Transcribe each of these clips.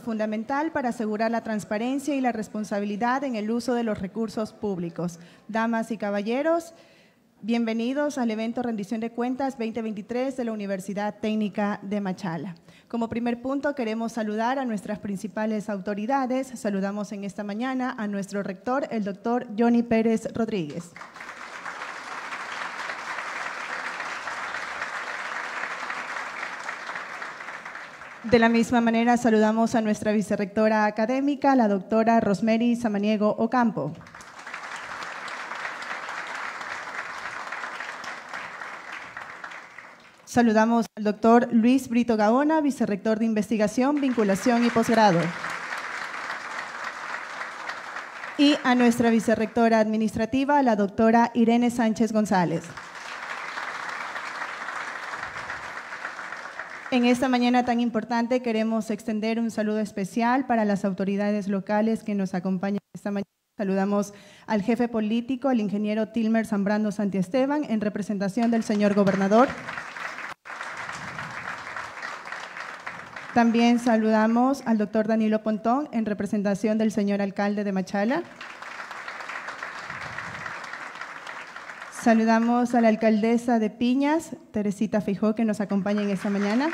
fundamental para asegurar la transparencia y la responsabilidad en el uso de los recursos públicos. Damas y caballeros, bienvenidos al evento Rendición de Cuentas 2023 de la Universidad Técnica de Machala. Como primer punto, queremos saludar a nuestras principales autoridades. Saludamos en esta mañana a nuestro rector, el doctor Johnny Pérez Rodríguez. De la misma manera, saludamos a nuestra vicerrectora académica, la doctora Rosmeri Samaniego Ocampo. Saludamos al doctor Luis Brito Gaona, vicerrector de Investigación, Vinculación y Posgrado. Y a nuestra vicerrectora administrativa, la doctora Irene Sánchez González. En esta mañana tan importante queremos extender un saludo especial para las autoridades locales que nos acompañan esta mañana. Saludamos al jefe político, al ingeniero Tilmer Zambrano Santiesteban, en representación del señor gobernador. También saludamos al doctor Danilo Pontón, en representación del señor alcalde de Machala. Saludamos a la alcaldesa de Piñas, Teresita Fijó, que nos acompaña en esta mañana.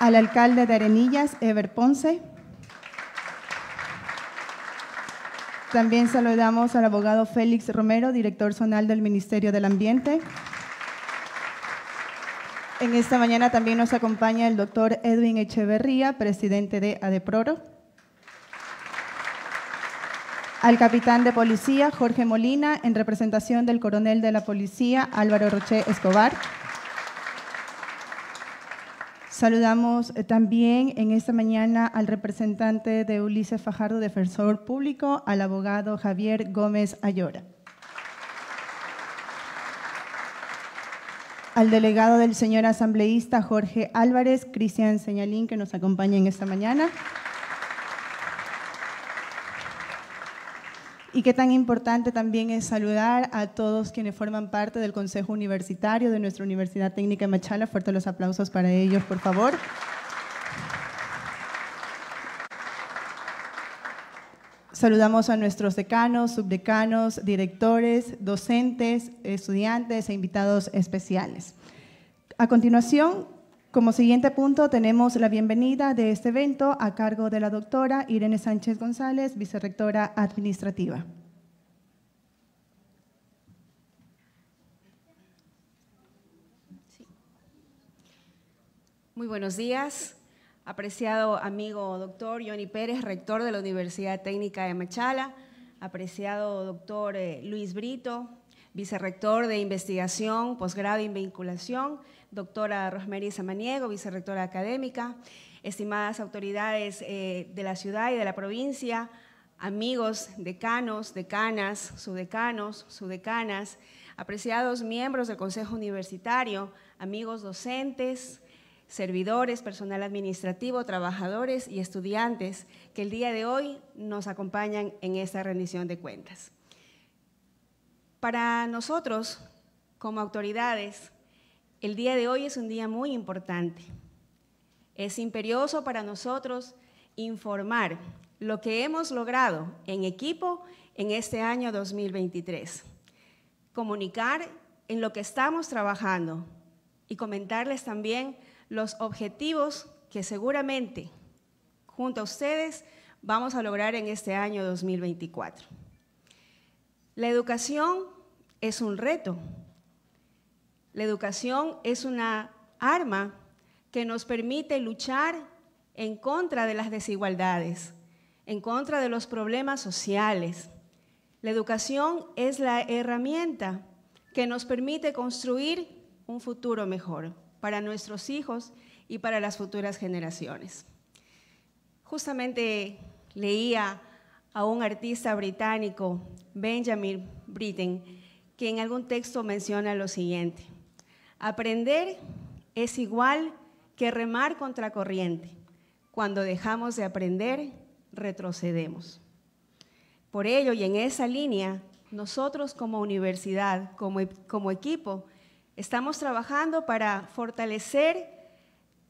Al alcalde de Arenillas, Ever Ponce. También saludamos al abogado Félix Romero, director zonal del Ministerio del Ambiente. En esta mañana también nos acompaña el doctor Edwin Echeverría, presidente de ADEPRORO al capitán de policía Jorge Molina en representación del coronel de la policía Álvaro Roche Escobar. Saludamos eh, también en esta mañana al representante de Ulises Fajardo, defensor público, al abogado Javier Gómez Ayora. Al delegado del señor asambleísta Jorge Álvarez, Cristian Señalín, que nos acompaña en esta mañana. y qué tan importante también es saludar a todos quienes forman parte del Consejo Universitario de nuestra Universidad Técnica de Machala. Fuertes los aplausos para ellos, por favor. Saludamos a nuestros decanos, subdecanos, directores, docentes, estudiantes e invitados especiales. A continuación, como siguiente punto tenemos la bienvenida de este evento a cargo de la doctora Irene Sánchez González, vicerrectora administrativa. Muy buenos días, apreciado amigo doctor Johnny Pérez, rector de la Universidad Técnica de Machala, apreciado doctor eh, Luis Brito, vicerrector de investigación, posgrado y vinculación, doctora Rosemary Samaniego, vicerrectora académica, estimadas autoridades eh, de la ciudad y de la provincia, amigos, decanos, decanas, subdecanos, subdecanas, apreciados miembros del Consejo Universitario, amigos docentes, servidores, personal administrativo, trabajadores y estudiantes que el día de hoy nos acompañan en esta rendición de cuentas. Para nosotros, como autoridades, el día de hoy es un día muy importante. Es imperioso para nosotros informar lo que hemos logrado en equipo en este año 2023, comunicar en lo que estamos trabajando y comentarles también los objetivos que seguramente junto a ustedes vamos a lograr en este año 2024. La educación es un reto, la educación es una arma que nos permite luchar en contra de las desigualdades, en contra de los problemas sociales. La educación es la herramienta que nos permite construir un futuro mejor para nuestros hijos y para las futuras generaciones. Justamente leía a un artista británico, Benjamin Britten, que en algún texto menciona lo siguiente. Aprender es igual que remar contra corriente. Cuando dejamos de aprender, retrocedemos. Por ello, y en esa línea, nosotros como universidad, e, como, equipo, estamos trabajando para fortalecer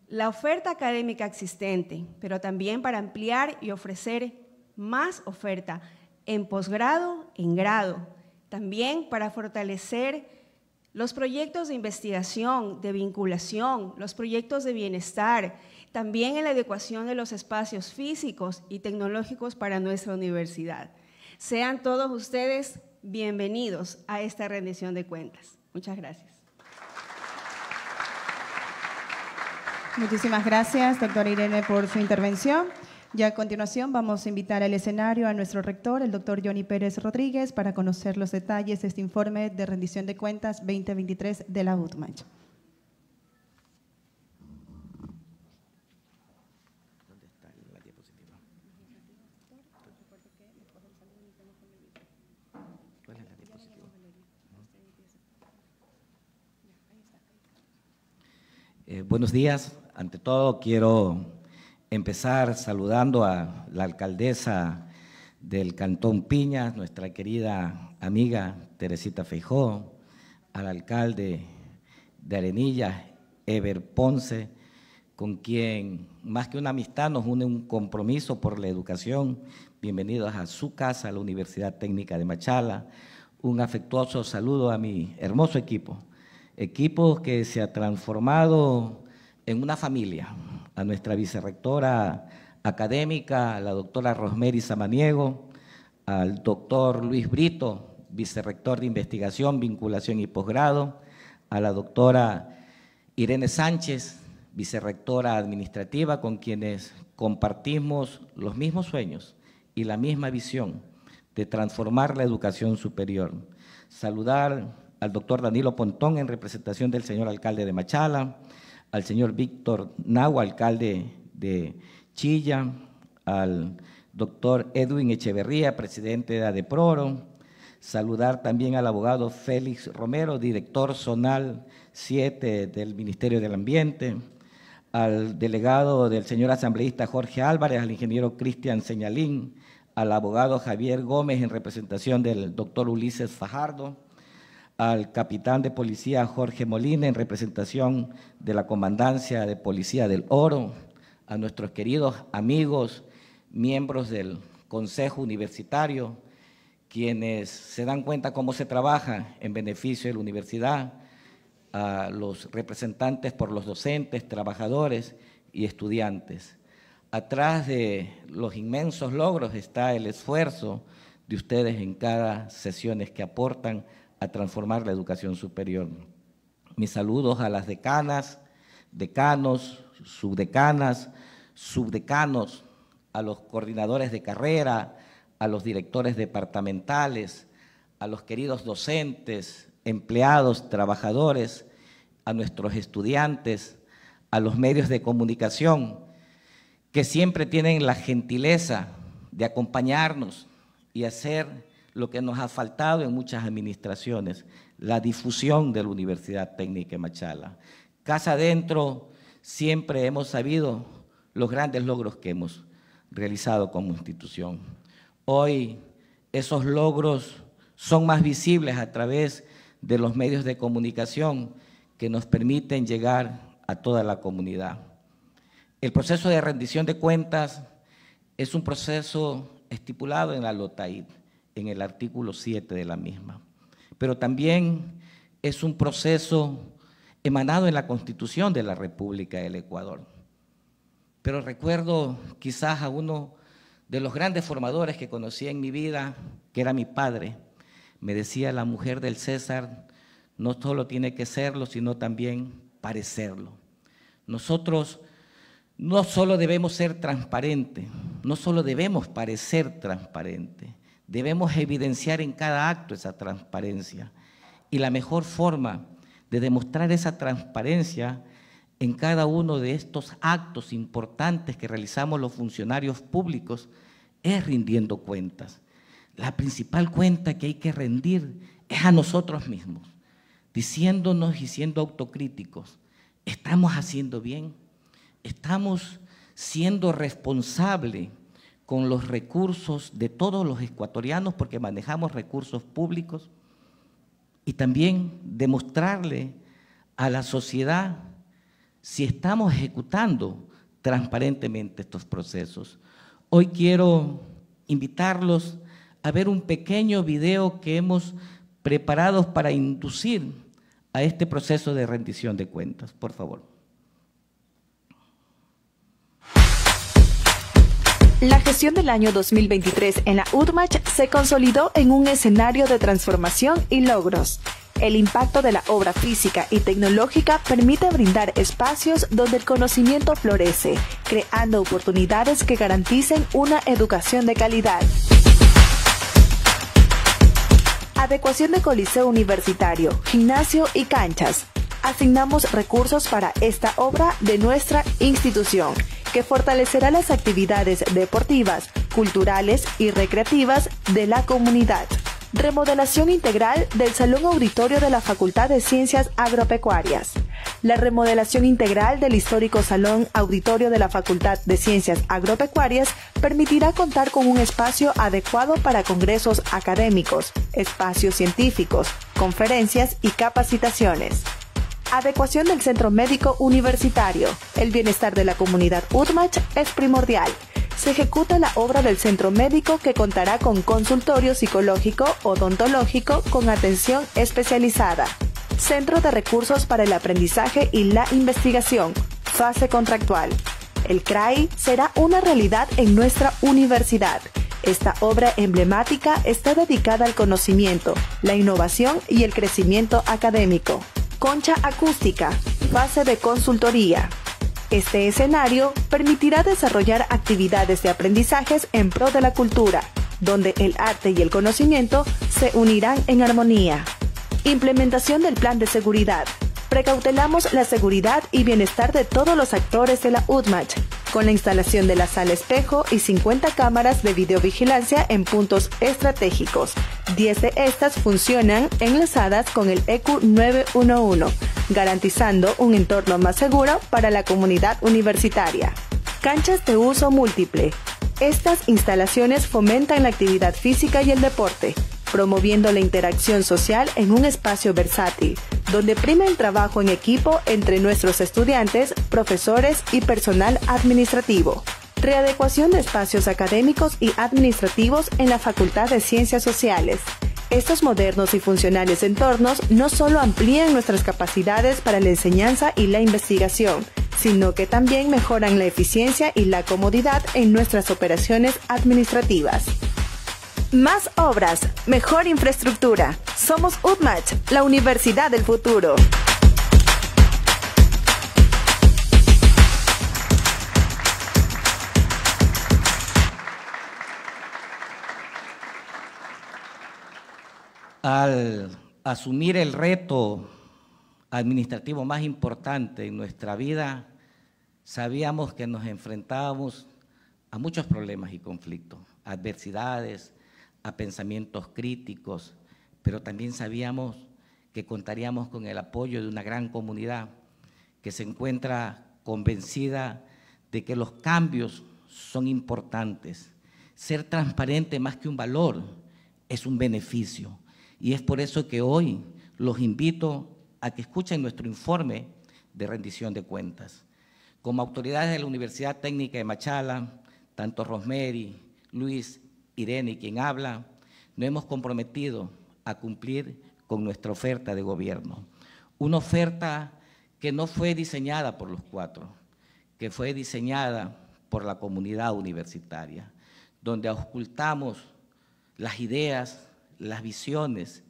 la oferta académica existente, pero también para ampliar y ofrecer más oferta en posgrado, en grado, también para fortalecer los proyectos de investigación, de vinculación, los proyectos de bienestar, también en la adecuación de los espacios físicos y tecnológicos para nuestra universidad. Sean todos ustedes bienvenidos a esta rendición de cuentas. Muchas gracias. Muchísimas gracias, doctora Irene, por su intervención. Y a continuación vamos a invitar al escenario a nuestro rector, el doctor Johnny Pérez Rodríguez, para conocer los detalles de este informe de rendición de cuentas 2023 de la UTMACH. Eh, buenos días. Ante todo, quiero empezar saludando a la alcaldesa del Cantón Piñas, nuestra querida amiga Teresita Feijó, al alcalde de Arenilla, Ever Ponce, con quien más que una amistad nos une un compromiso por la educación. Bienvenidos a su casa, a la Universidad Técnica de Machala. Un afectuoso saludo a mi hermoso equipo, equipo que se ha transformado en una familia, a nuestra vicerrectora académica, la doctora Rosmery Samaniego, al doctor Luis Brito, vicerrector de investigación, vinculación y posgrado, a la doctora Irene Sánchez, vicerrectora administrativa, con quienes compartimos los mismos sueños y la misma visión de transformar la educación superior. Saludar al doctor Danilo Pontón en representación del señor alcalde de Machala, al señor Víctor Nau, alcalde de Chilla, al doctor Edwin Echeverría, presidente de ADEPRORO, saludar también al abogado Félix Romero, director zonal 7 del Ministerio del Ambiente, al delegado del señor asambleísta Jorge Álvarez, al ingeniero Cristian Señalín, al abogado Javier Gómez en representación del doctor Ulises Fajardo, al capitán de policía Jorge Molina en representación de la Comandancia de Policía del Oro, a nuestros queridos amigos, miembros del Consejo Universitario, quienes se dan cuenta cómo se trabaja en beneficio de la universidad, a los representantes por los docentes, trabajadores y estudiantes. Atrás de los inmensos logros está el esfuerzo de ustedes en cada sesiones que aportan a transformar la educación superior. Mis saludos a las decanas, decanos, subdecanas, subdecanos, a los coordinadores de carrera, a los directores departamentales, a los queridos docentes, empleados, trabajadores, a nuestros estudiantes, a los medios de comunicación, que siempre tienen la gentileza de acompañarnos y hacer lo que nos ha faltado en muchas administraciones, la difusión de la Universidad Técnica Machala. Casa adentro siempre hemos sabido los grandes logros que hemos realizado como institución. Hoy esos logros son más visibles a través de los medios de comunicación que nos permiten llegar a toda la comunidad. El proceso de rendición de cuentas es un proceso estipulado en la LOTAID en el artículo 7 de la misma. Pero también es un proceso emanado en la Constitución de la República del Ecuador. Pero recuerdo quizás a uno de los grandes formadores que conocí en mi vida, que era mi padre. Me decía, la mujer del César no solo tiene que serlo, sino también parecerlo. Nosotros no solo debemos ser transparentes, no solo debemos parecer transparentes, Debemos evidenciar en cada acto esa transparencia. Y la mejor forma de demostrar esa transparencia en cada uno de estos actos importantes que realizamos los funcionarios públicos es rindiendo cuentas. La principal cuenta que hay que rendir es a nosotros mismos, diciéndonos y siendo autocríticos, ¿estamos haciendo bien? ¿Estamos siendo responsables con los recursos de todos los ecuatorianos, porque manejamos recursos públicos, y también demostrarle a la sociedad si estamos ejecutando transparentemente estos procesos. Hoy quiero invitarlos a ver un pequeño video que hemos preparado para inducir a este proceso de rendición de cuentas. Por favor. La gestión del año 2023 en la UDMACH se consolidó en un escenario de transformación y logros. El impacto de la obra física y tecnológica permite brindar espacios donde el conocimiento florece, creando oportunidades que garanticen una educación de calidad. Adecuación de coliseo universitario, gimnasio y canchas. Asignamos recursos para esta obra de nuestra institución que fortalecerá las actividades deportivas, culturales y recreativas de la comunidad. Remodelación integral del Salón Auditorio de la Facultad de Ciencias Agropecuarias. La remodelación integral del histórico Salón Auditorio de la Facultad de Ciencias Agropecuarias permitirá contar con un espacio adecuado para congresos académicos, espacios científicos, conferencias y capacitaciones. Adecuación del centro médico universitario. El bienestar de la comunidad Urmach es primordial. Se ejecuta la obra del centro médico que contará con consultorio psicológico, odontológico, con atención especializada. Centro de Recursos para el Aprendizaje y la Investigación. Fase contractual. El CRAI será una realidad en nuestra universidad. Esta obra emblemática está dedicada al conocimiento, la innovación y el crecimiento académico. Concha Acústica, fase de consultoría. Este escenario permitirá desarrollar actividades de aprendizajes en pro de la cultura, donde el arte y el conocimiento se unirán en armonía. Implementación del plan de seguridad. Precautelamos la seguridad y bienestar de todos los actores de la UDMACH con la instalación de la sala espejo y 50 cámaras de videovigilancia en puntos estratégicos. 10 de estas funcionan enlazadas con el EQ911, garantizando un entorno más seguro para la comunidad universitaria. Canchas de uso múltiple. Estas instalaciones fomentan la actividad física y el deporte promoviendo la interacción social en un espacio versátil, donde prima el trabajo en equipo entre nuestros estudiantes, profesores y personal administrativo. Readecuación de espacios académicos y administrativos en la Facultad de Ciencias Sociales. Estos modernos y funcionales entornos no solo amplían nuestras capacidades para la enseñanza y la investigación, sino que también mejoran la eficiencia y la comodidad en nuestras operaciones administrativas. Más obras, mejor infraestructura. Somos UTMACH, la universidad del futuro. Al asumir el reto administrativo más importante en nuestra vida, sabíamos que nos enfrentábamos a muchos problemas y conflictos, adversidades, a pensamientos críticos, pero también sabíamos que contaríamos con el apoyo de una gran comunidad que se encuentra convencida de que los cambios son importantes. Ser transparente más que un valor es un beneficio. Y es por eso que hoy los invito a que escuchen nuestro informe de rendición de cuentas. Como autoridades de la Universidad Técnica de Machala, tanto Rosemary, Luis Irene quien habla, no hemos comprometido a cumplir con nuestra oferta de gobierno. Una oferta que no fue diseñada por los cuatro, que fue diseñada por la comunidad universitaria, donde ocultamos las ideas, las visiones,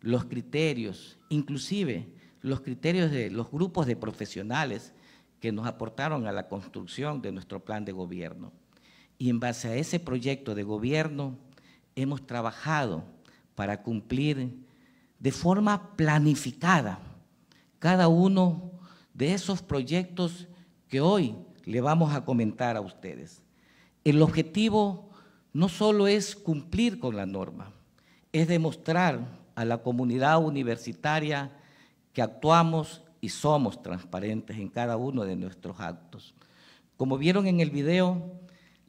los criterios, inclusive los criterios de los grupos de profesionales que nos aportaron a la construcción de nuestro plan de gobierno. Y en base a ese proyecto de gobierno hemos trabajado para cumplir de forma planificada cada uno de esos proyectos que hoy le vamos a comentar a ustedes. El objetivo no solo es cumplir con la norma, es demostrar a la comunidad universitaria que actuamos y somos transparentes en cada uno de nuestros actos. Como vieron en el video,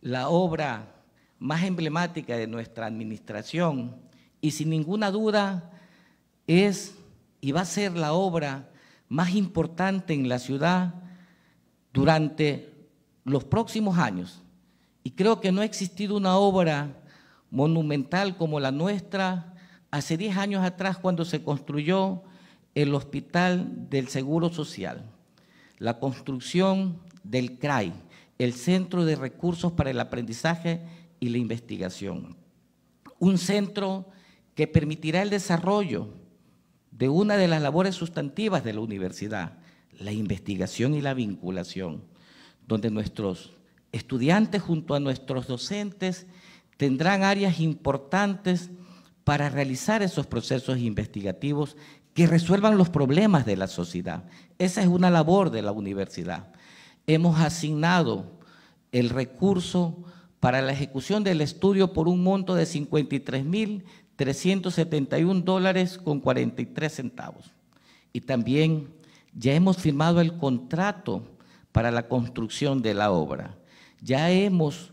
la obra más emblemática de nuestra administración y sin ninguna duda es y va a ser la obra más importante en la ciudad durante los próximos años. Y creo que no ha existido una obra monumental como la nuestra hace 10 años atrás cuando se construyó el Hospital del Seguro Social, la construcción del CRAI el Centro de Recursos para el Aprendizaje y la Investigación. Un centro que permitirá el desarrollo de una de las labores sustantivas de la universidad, la investigación y la vinculación, donde nuestros estudiantes junto a nuestros docentes tendrán áreas importantes para realizar esos procesos investigativos que resuelvan los problemas de la sociedad. Esa es una labor de la universidad hemos asignado el recurso para la ejecución del estudio por un monto de 53.371 dólares con 43 centavos. Y también ya hemos firmado el contrato para la construcción de la obra. Ya hemos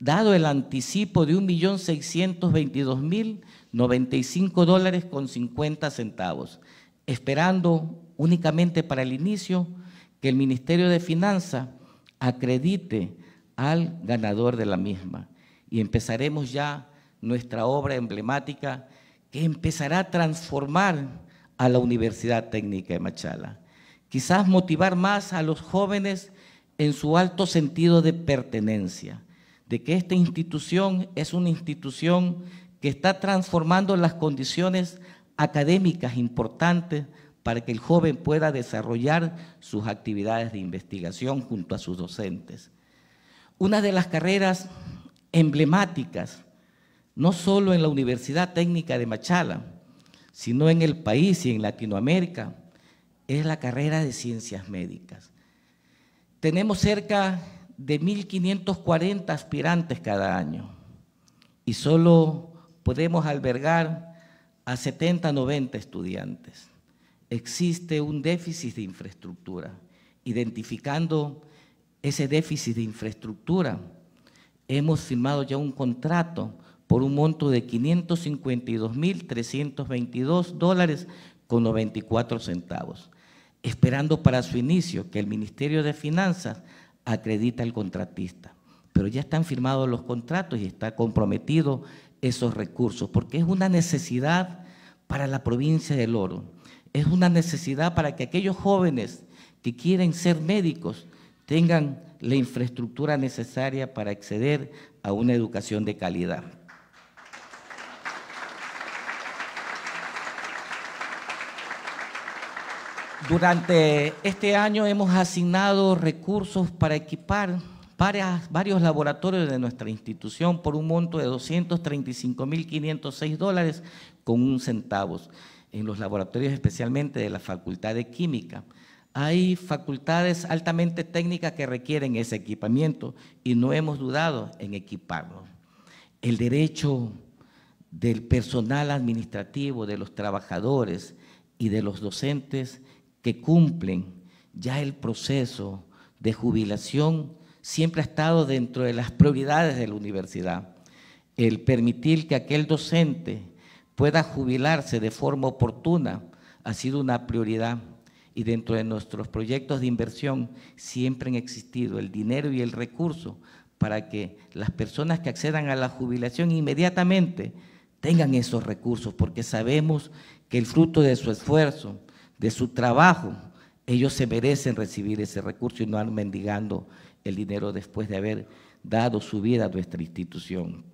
dado el anticipo de 1.622.095 dólares con 50 centavos, esperando únicamente para el inicio que el Ministerio de Finanzas acredite al ganador de la misma. Y empezaremos ya nuestra obra emblemática que empezará a transformar a la Universidad Técnica de Machala. Quizás motivar más a los jóvenes en su alto sentido de pertenencia, de que esta institución es una institución que está transformando las condiciones académicas importantes para que el joven pueda desarrollar sus actividades de investigación junto a sus docentes. Una de las carreras emblemáticas, no solo en la Universidad Técnica de Machala, sino en el país y en Latinoamérica, es la carrera de ciencias médicas. Tenemos cerca de 1.540 aspirantes cada año y solo podemos albergar a 70, 90 estudiantes existe un déficit de infraestructura. Identificando ese déficit de infraestructura, hemos firmado ya un contrato por un monto de 552.322 dólares con 94 centavos, esperando para su inicio que el Ministerio de Finanzas acredita al contratista. Pero ya están firmados los contratos y está comprometido esos recursos, porque es una necesidad para la provincia del Oro es una necesidad para que aquellos jóvenes que quieren ser médicos tengan la infraestructura necesaria para acceder a una educación de calidad. Durante este año hemos asignado recursos para equipar varios laboratorios de nuestra institución por un monto de 235.506 dólares con un centavos en los laboratorios especialmente de la Facultad de Química. Hay facultades altamente técnicas que requieren ese equipamiento y no hemos dudado en equiparlo. El derecho del personal administrativo, de los trabajadores y de los docentes que cumplen ya el proceso de jubilación siempre ha estado dentro de las prioridades de la universidad. El permitir que aquel docente pueda jubilarse de forma oportuna ha sido una prioridad y dentro de nuestros proyectos de inversión siempre han existido el dinero y el recurso para que las personas que accedan a la jubilación inmediatamente tengan esos recursos, porque sabemos que el fruto de su esfuerzo, de su trabajo, ellos se merecen recibir ese recurso y no han mendigando el dinero después de haber dado su vida a nuestra institución.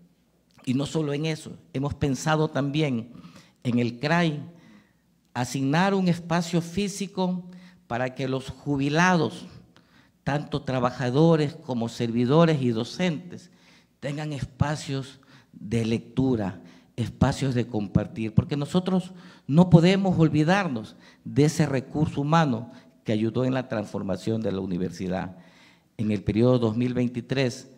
Y no solo en eso, hemos pensado también en el CRAI asignar un espacio físico para que los jubilados, tanto trabajadores como servidores y docentes, tengan espacios de lectura, espacios de compartir, porque nosotros no podemos olvidarnos de ese recurso humano que ayudó en la transformación de la universidad. En el periodo 2023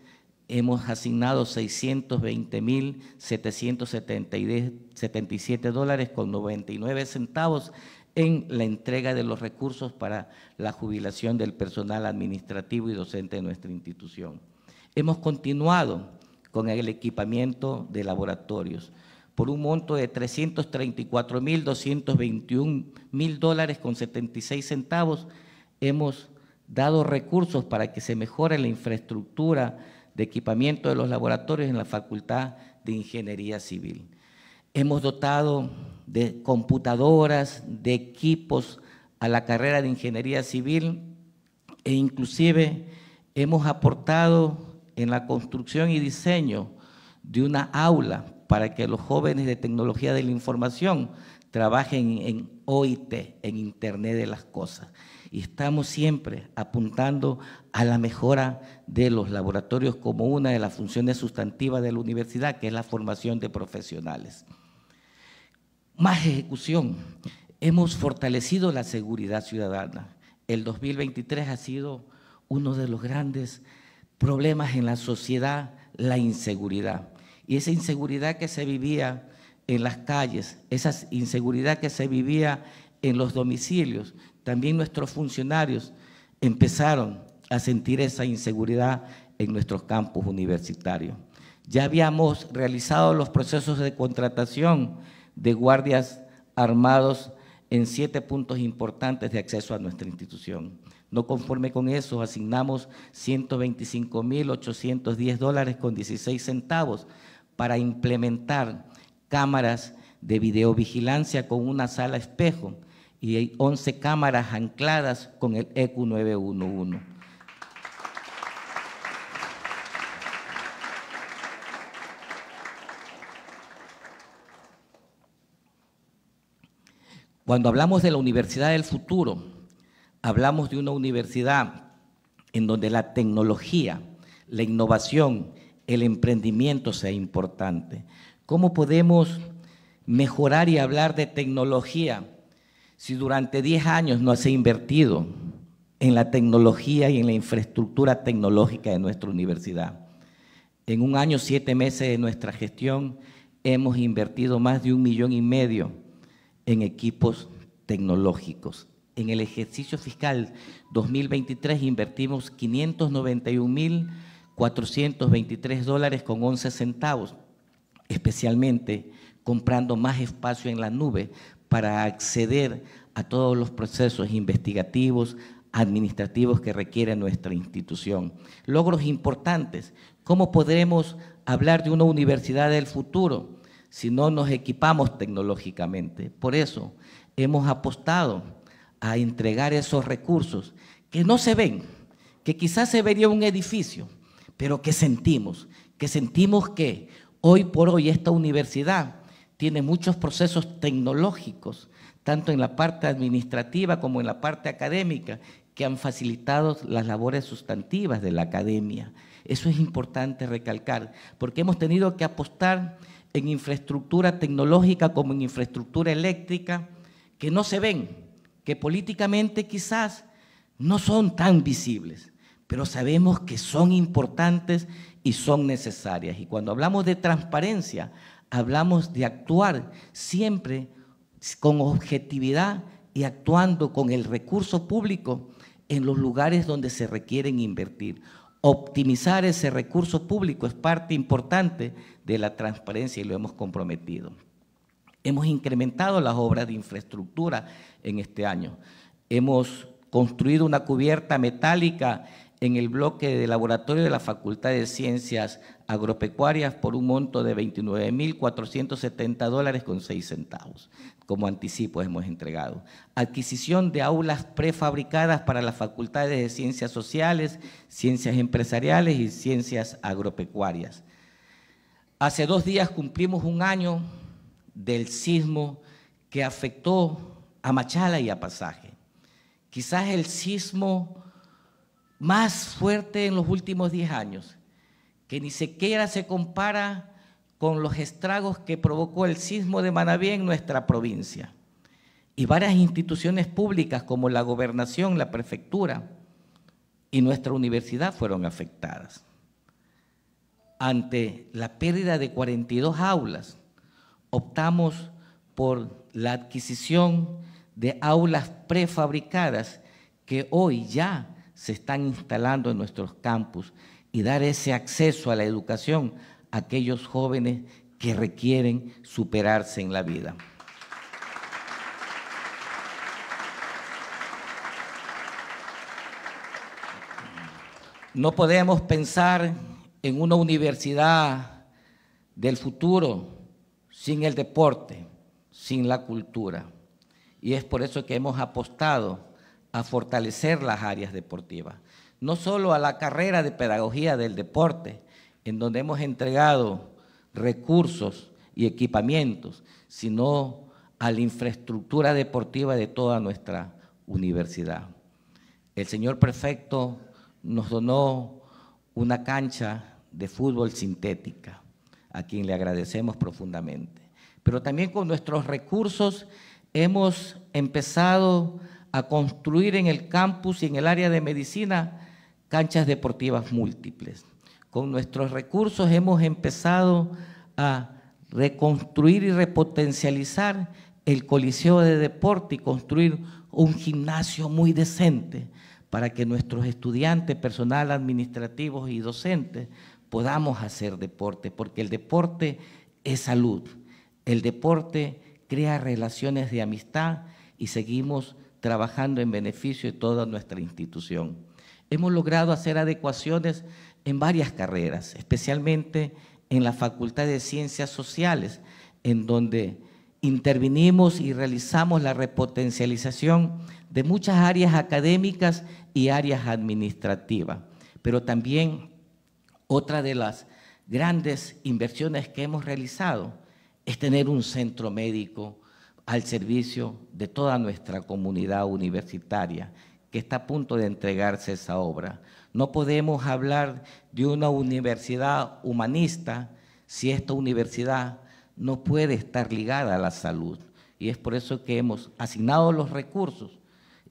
hemos asignado 620.777 dólares con 99 centavos en la entrega de los recursos para la jubilación del personal administrativo y docente de nuestra institución. Hemos continuado con el equipamiento de laboratorios por un monto de 334.221 mil dólares con 76 centavos. Hemos dado recursos para que se mejore la infraestructura de equipamiento de los laboratorios en la Facultad de Ingeniería Civil. Hemos dotado de computadoras, de equipos a la carrera de Ingeniería Civil e inclusive hemos aportado en la construcción y diseño de una aula para que los jóvenes de tecnología de la información trabajen en OIT, en Internet de las Cosas y estamos siempre apuntando a la mejora de los laboratorios como una de las funciones sustantivas de la universidad, que es la formación de profesionales. Más ejecución. Hemos fortalecido la seguridad ciudadana. El 2023 ha sido uno de los grandes problemas en la sociedad, la inseguridad. Y esa inseguridad que se vivía en las calles, esa inseguridad que se vivía en los domicilios, también nuestros funcionarios empezaron a sentir esa inseguridad en nuestros campus universitarios. Ya habíamos realizado los procesos de contratación de guardias armados en siete puntos importantes de acceso a nuestra institución. No conforme con eso, asignamos 125.810 dólares con 16 centavos para implementar cámaras de videovigilancia con una sala espejo y hay 11 cámaras ancladas con el EQ911. Cuando hablamos de la universidad del futuro, hablamos de una universidad en donde la tecnología, la innovación, el emprendimiento sea importante. ¿Cómo podemos mejorar y hablar de tecnología si durante 10 años no se ha invertido en la tecnología y en la infraestructura tecnológica de nuestra universidad, en un año, siete meses de nuestra gestión, hemos invertido más de un millón y medio en equipos tecnológicos. En el ejercicio fiscal 2023 invertimos 591.423 dólares con 11 centavos, especialmente comprando más espacio en la nube para acceder a todos los procesos investigativos, administrativos que requiere nuestra institución. Logros importantes. ¿Cómo podremos hablar de una universidad del futuro si no nos equipamos tecnológicamente? Por eso hemos apostado a entregar esos recursos que no se ven, que quizás se vería un edificio, pero que sentimos, que sentimos que hoy por hoy esta universidad tiene muchos procesos tecnológicos, tanto en la parte administrativa como en la parte académica, que han facilitado las labores sustantivas de la academia. Eso es importante recalcar, porque hemos tenido que apostar en infraestructura tecnológica como en infraestructura eléctrica, que no se ven, que políticamente quizás no son tan visibles, pero sabemos que son importantes y son necesarias. Y cuando hablamos de transparencia, hablamos de actuar siempre con objetividad y actuando con el recurso público en los lugares donde se requieren invertir. Optimizar ese recurso público es parte importante de la transparencia y lo hemos comprometido. Hemos incrementado las obras de infraestructura en este año. Hemos construido una cubierta metálica en el bloque de laboratorio de la Facultad de Ciencias Agropecuarias por un monto de 29.470 dólares con 6 centavos. Como anticipo hemos entregado. Adquisición de aulas prefabricadas para las facultades de Ciencias Sociales, Ciencias Empresariales y Ciencias Agropecuarias. Hace dos días cumplimos un año del sismo que afectó a Machala y a Pasaje. Quizás el sismo más fuerte en los últimos 10 años, que ni siquiera se compara con los estragos que provocó el sismo de Manabí en nuestra provincia. Y varias instituciones públicas como la gobernación, la prefectura y nuestra universidad fueron afectadas. Ante la pérdida de 42 aulas, optamos por la adquisición de aulas prefabricadas que hoy ya se están instalando en nuestros campus y dar ese acceso a la educación a aquellos jóvenes que requieren superarse en la vida. No podemos pensar en una universidad del futuro sin el deporte, sin la cultura. Y es por eso que hemos apostado a fortalecer las áreas deportivas, no solo a la carrera de pedagogía del deporte, en donde hemos entregado recursos y equipamientos, sino a la infraestructura deportiva de toda nuestra universidad. El señor prefecto nos donó una cancha de fútbol sintética, a quien le agradecemos profundamente. Pero también con nuestros recursos hemos empezado a construir en el campus y en el área de medicina canchas deportivas múltiples. Con nuestros recursos hemos empezado a reconstruir y repotencializar el coliseo de deporte y construir un gimnasio muy decente para que nuestros estudiantes, personal administrativos y docentes podamos hacer deporte, porque el deporte es salud, el deporte crea relaciones de amistad y seguimos trabajando en beneficio de toda nuestra institución. Hemos logrado hacer adecuaciones en varias carreras, especialmente en la Facultad de Ciencias Sociales, en donde intervinimos y realizamos la repotencialización de muchas áreas académicas y áreas administrativas. Pero también otra de las grandes inversiones que hemos realizado es tener un centro médico al servicio de toda nuestra comunidad universitaria que está a punto de entregarse esa obra. No podemos hablar de una universidad humanista si esta universidad no puede estar ligada a la salud. Y es por eso que hemos asignado los recursos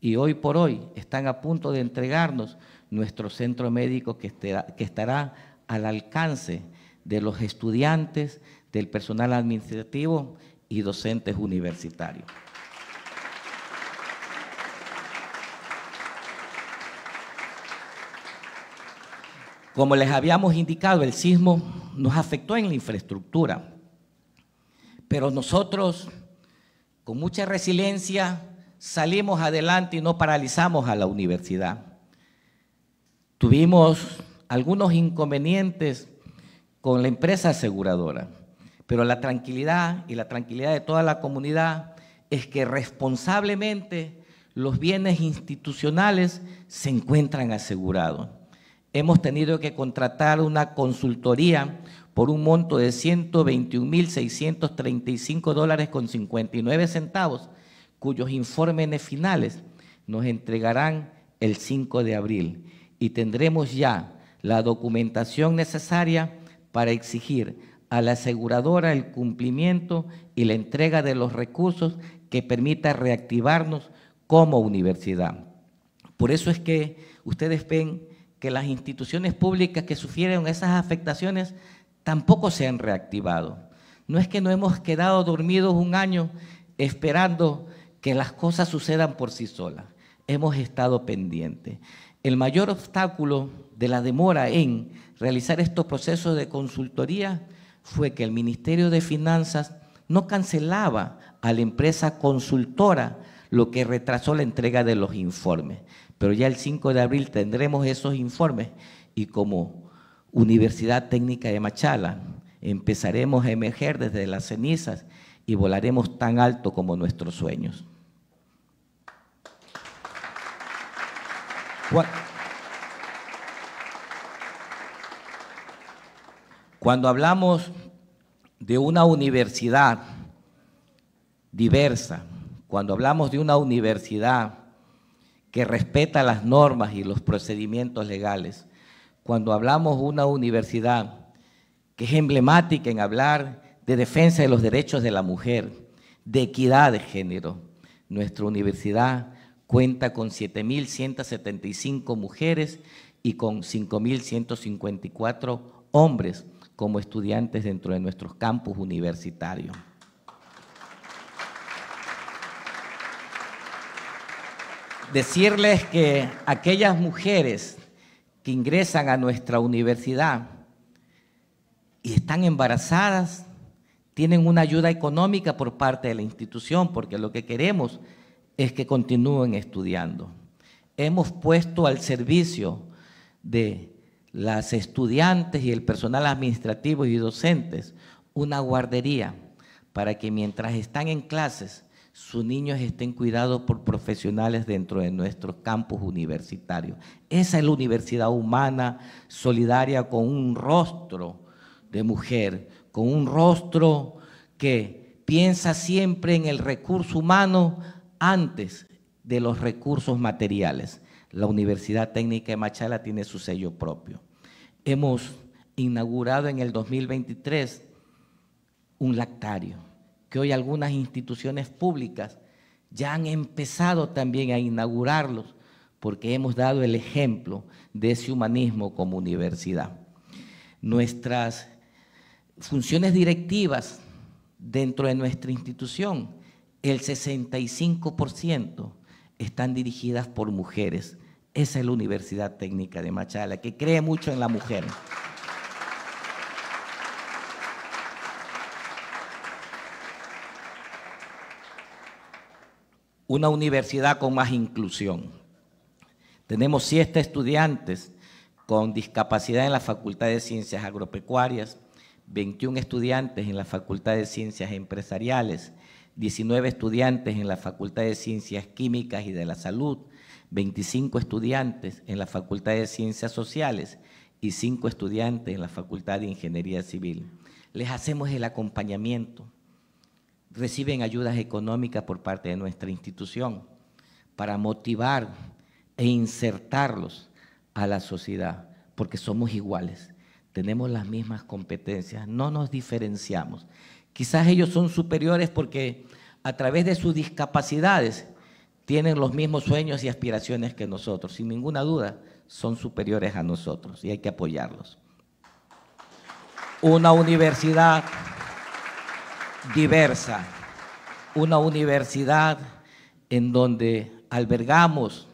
y hoy por hoy están a punto de entregarnos nuestro centro médico que, que estará al alcance de los estudiantes, del personal administrativo y docentes universitarios. Como les habíamos indicado, el sismo nos afectó en la infraestructura, pero nosotros con mucha resiliencia salimos adelante y no paralizamos a la universidad. Tuvimos algunos inconvenientes con la empresa aseguradora pero la tranquilidad y la tranquilidad de toda la comunidad es que responsablemente los bienes institucionales se encuentran asegurados. Hemos tenido que contratar una consultoría por un monto de 121.635 dólares con 59 centavos, cuyos informes finales nos entregarán el 5 de abril y tendremos ya la documentación necesaria para exigir a la aseguradora el cumplimiento y la entrega de los recursos que permita reactivarnos como universidad. Por eso es que ustedes ven que las instituciones públicas que sufrieron esas afectaciones tampoco se han reactivado. No es que no hemos quedado dormidos un año esperando que las cosas sucedan por sí solas. Hemos estado pendientes. El mayor obstáculo de la demora en realizar estos procesos de consultoría fue que el Ministerio de Finanzas no cancelaba a la empresa consultora, lo que retrasó la entrega de los informes. Pero ya el 5 de abril tendremos esos informes y como Universidad Técnica de Machala empezaremos a emerger desde las cenizas y volaremos tan alto como nuestros sueños. Cuando hablamos de una universidad diversa, cuando hablamos de una universidad que respeta las normas y los procedimientos legales, cuando hablamos de una universidad que es emblemática en hablar de defensa de los derechos de la mujer, de equidad de género, nuestra universidad cuenta con 7.175 mujeres y con 5.154 hombres como estudiantes dentro de nuestros campus universitarios. Decirles que aquellas mujeres que ingresan a nuestra universidad y están embarazadas, tienen una ayuda económica por parte de la institución, porque lo que queremos es que continúen estudiando. Hemos puesto al servicio de las estudiantes y el personal administrativo y docentes una guardería para que mientras están en clases sus niños estén cuidados por profesionales dentro de nuestros campus universitarios. Esa es la universidad humana, solidaria, con un rostro de mujer, con un rostro que piensa siempre en el recurso humano antes de los recursos materiales. La Universidad Técnica de Machala tiene su sello propio. Hemos inaugurado en el 2023 un lactario, que hoy algunas instituciones públicas ya han empezado también a inaugurarlos, porque hemos dado el ejemplo de ese humanismo como universidad. Nuestras funciones directivas dentro de nuestra institución, el 65% están dirigidas por mujeres esa es la Universidad Técnica de Machala, que cree mucho en la mujer. Una universidad con más inclusión. Tenemos siete estudiantes con discapacidad en la Facultad de Ciencias Agropecuarias, 21 estudiantes en la Facultad de Ciencias Empresariales, 19 estudiantes en la Facultad de Ciencias Químicas y de la Salud, 25 estudiantes en la Facultad de Ciencias Sociales y 5 estudiantes en la Facultad de Ingeniería Civil. Les hacemos el acompañamiento, reciben ayudas económicas por parte de nuestra institución para motivar e insertarlos a la sociedad, porque somos iguales, tenemos las mismas competencias, no nos diferenciamos. Quizás ellos son superiores porque a través de sus discapacidades tienen los mismos sueños y aspiraciones que nosotros. Sin ninguna duda, son superiores a nosotros y hay que apoyarlos. Una universidad diversa, una universidad en donde albergamos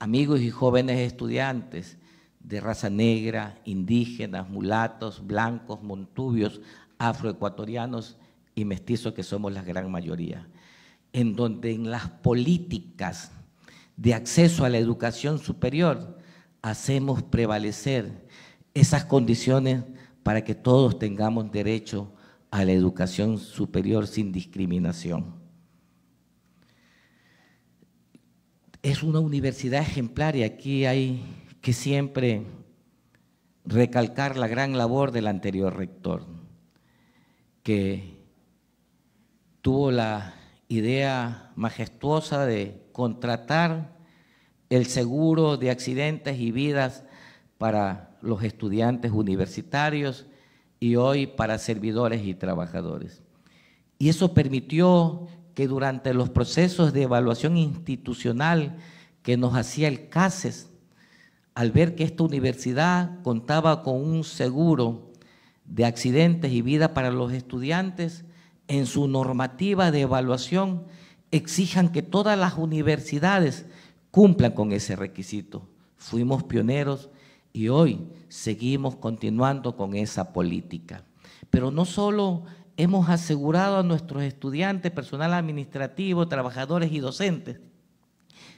amigos y jóvenes estudiantes de raza negra, indígenas, mulatos, blancos, montubios, afroecuatorianos y mestizos que somos la gran mayoría en donde en las políticas de acceso a la educación superior hacemos prevalecer esas condiciones para que todos tengamos derecho a la educación superior sin discriminación. Es una universidad ejemplar y aquí hay que siempre recalcar la gran labor del anterior rector, que tuvo la idea majestuosa de contratar el seguro de accidentes y vidas para los estudiantes universitarios y hoy para servidores y trabajadores. Y eso permitió que durante los procesos de evaluación institucional que nos hacía el CASES, al ver que esta universidad contaba con un seguro de accidentes y vida para los estudiantes, en su normativa de evaluación exijan que todas las universidades cumplan con ese requisito. Fuimos pioneros y hoy seguimos continuando con esa política. Pero no solo hemos asegurado a nuestros estudiantes, personal administrativo, trabajadores y docentes,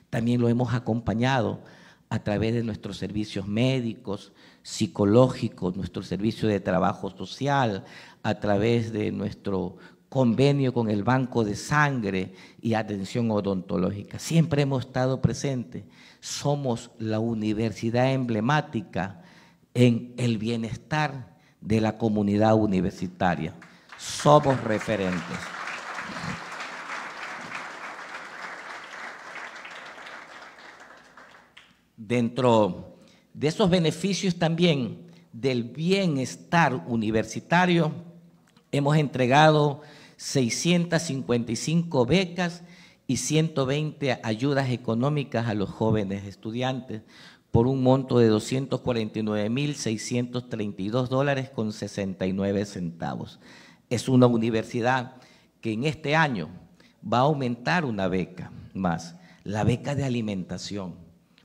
también lo hemos acompañado a través de nuestros servicios médicos, psicológicos, nuestro servicio de trabajo social, a través de nuestro convenio con el Banco de Sangre y Atención Odontológica. Siempre hemos estado presentes. Somos la universidad emblemática en el bienestar de la comunidad universitaria. Somos referentes. Dentro de esos beneficios también del bienestar universitario, hemos entregado 655 becas y 120 ayudas económicas a los jóvenes estudiantes por un monto de 249.632 dólares con 69 centavos. Es una universidad que en este año va a aumentar una beca más, la beca de alimentación,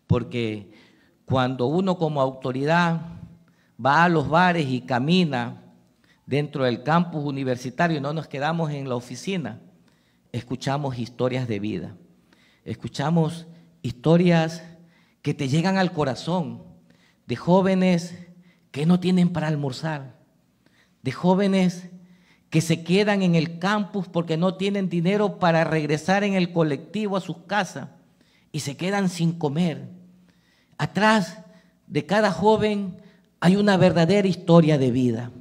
porque cuando uno como autoridad va a los bares y camina dentro del campus universitario y no nos quedamos en la oficina. Escuchamos historias de vida, escuchamos historias que te llegan al corazón, de jóvenes que no tienen para almorzar, de jóvenes que se quedan en el campus porque no tienen dinero para regresar en el colectivo a sus casas y se quedan sin comer. Atrás de cada joven hay una verdadera historia de vida.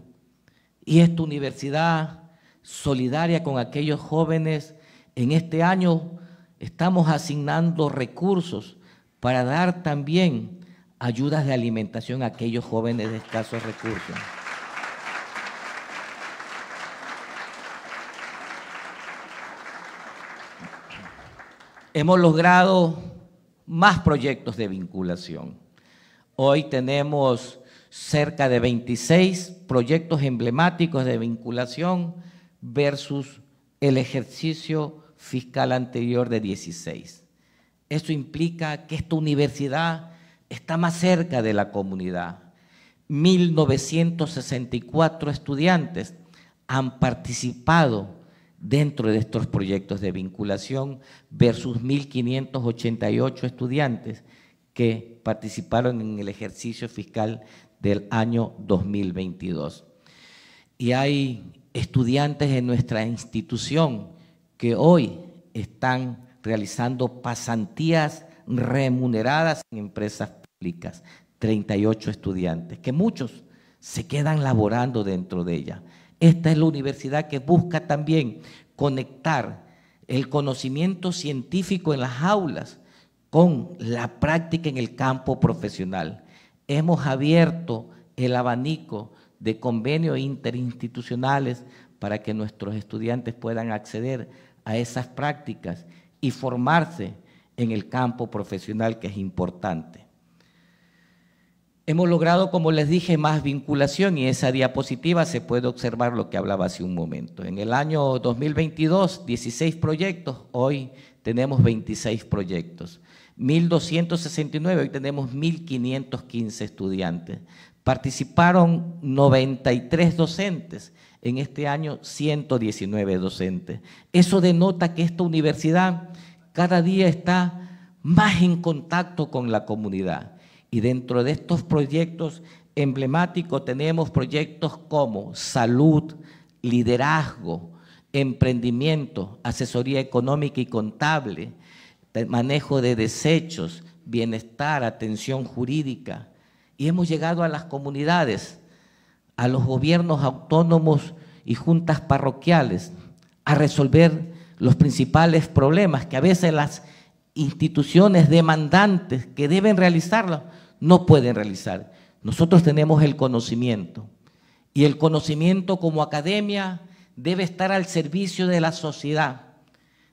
Y esta universidad solidaria con aquellos jóvenes, en este año estamos asignando recursos para dar también ayudas de alimentación a aquellos jóvenes de escasos recursos. Hemos logrado más proyectos de vinculación. Hoy tenemos cerca de 26 proyectos emblemáticos de vinculación versus el ejercicio fiscal anterior de 16. Eso implica que esta universidad está más cerca de la comunidad. 1.964 estudiantes han participado dentro de estos proyectos de vinculación versus 1.588 estudiantes que participaron en el ejercicio fiscal del año 2022. Y hay estudiantes en nuestra institución que hoy están realizando pasantías remuneradas en empresas públicas, 38 estudiantes, que muchos se quedan laborando dentro de ella. Esta es la universidad que busca también conectar el conocimiento científico en las aulas con la práctica en el campo profesional hemos abierto el abanico de convenios interinstitucionales para que nuestros estudiantes puedan acceder a esas prácticas y formarse en el campo profesional que es importante. Hemos logrado, como les dije, más vinculación y esa diapositiva se puede observar lo que hablaba hace un momento. En el año 2022, 16 proyectos, hoy tenemos 26 proyectos. 1.269, hoy tenemos 1.515 estudiantes. Participaron 93 docentes, en este año 119 docentes. Eso denota que esta universidad cada día está más en contacto con la comunidad. Y dentro de estos proyectos emblemáticos tenemos proyectos como salud, liderazgo, emprendimiento, asesoría económica y contable, manejo de desechos, bienestar, atención jurídica. Y hemos llegado a las comunidades, a los gobiernos autónomos y juntas parroquiales, a resolver los principales problemas que a veces las instituciones demandantes que deben realizarlo no pueden realizar. Nosotros tenemos el conocimiento y el conocimiento como academia debe estar al servicio de la sociedad.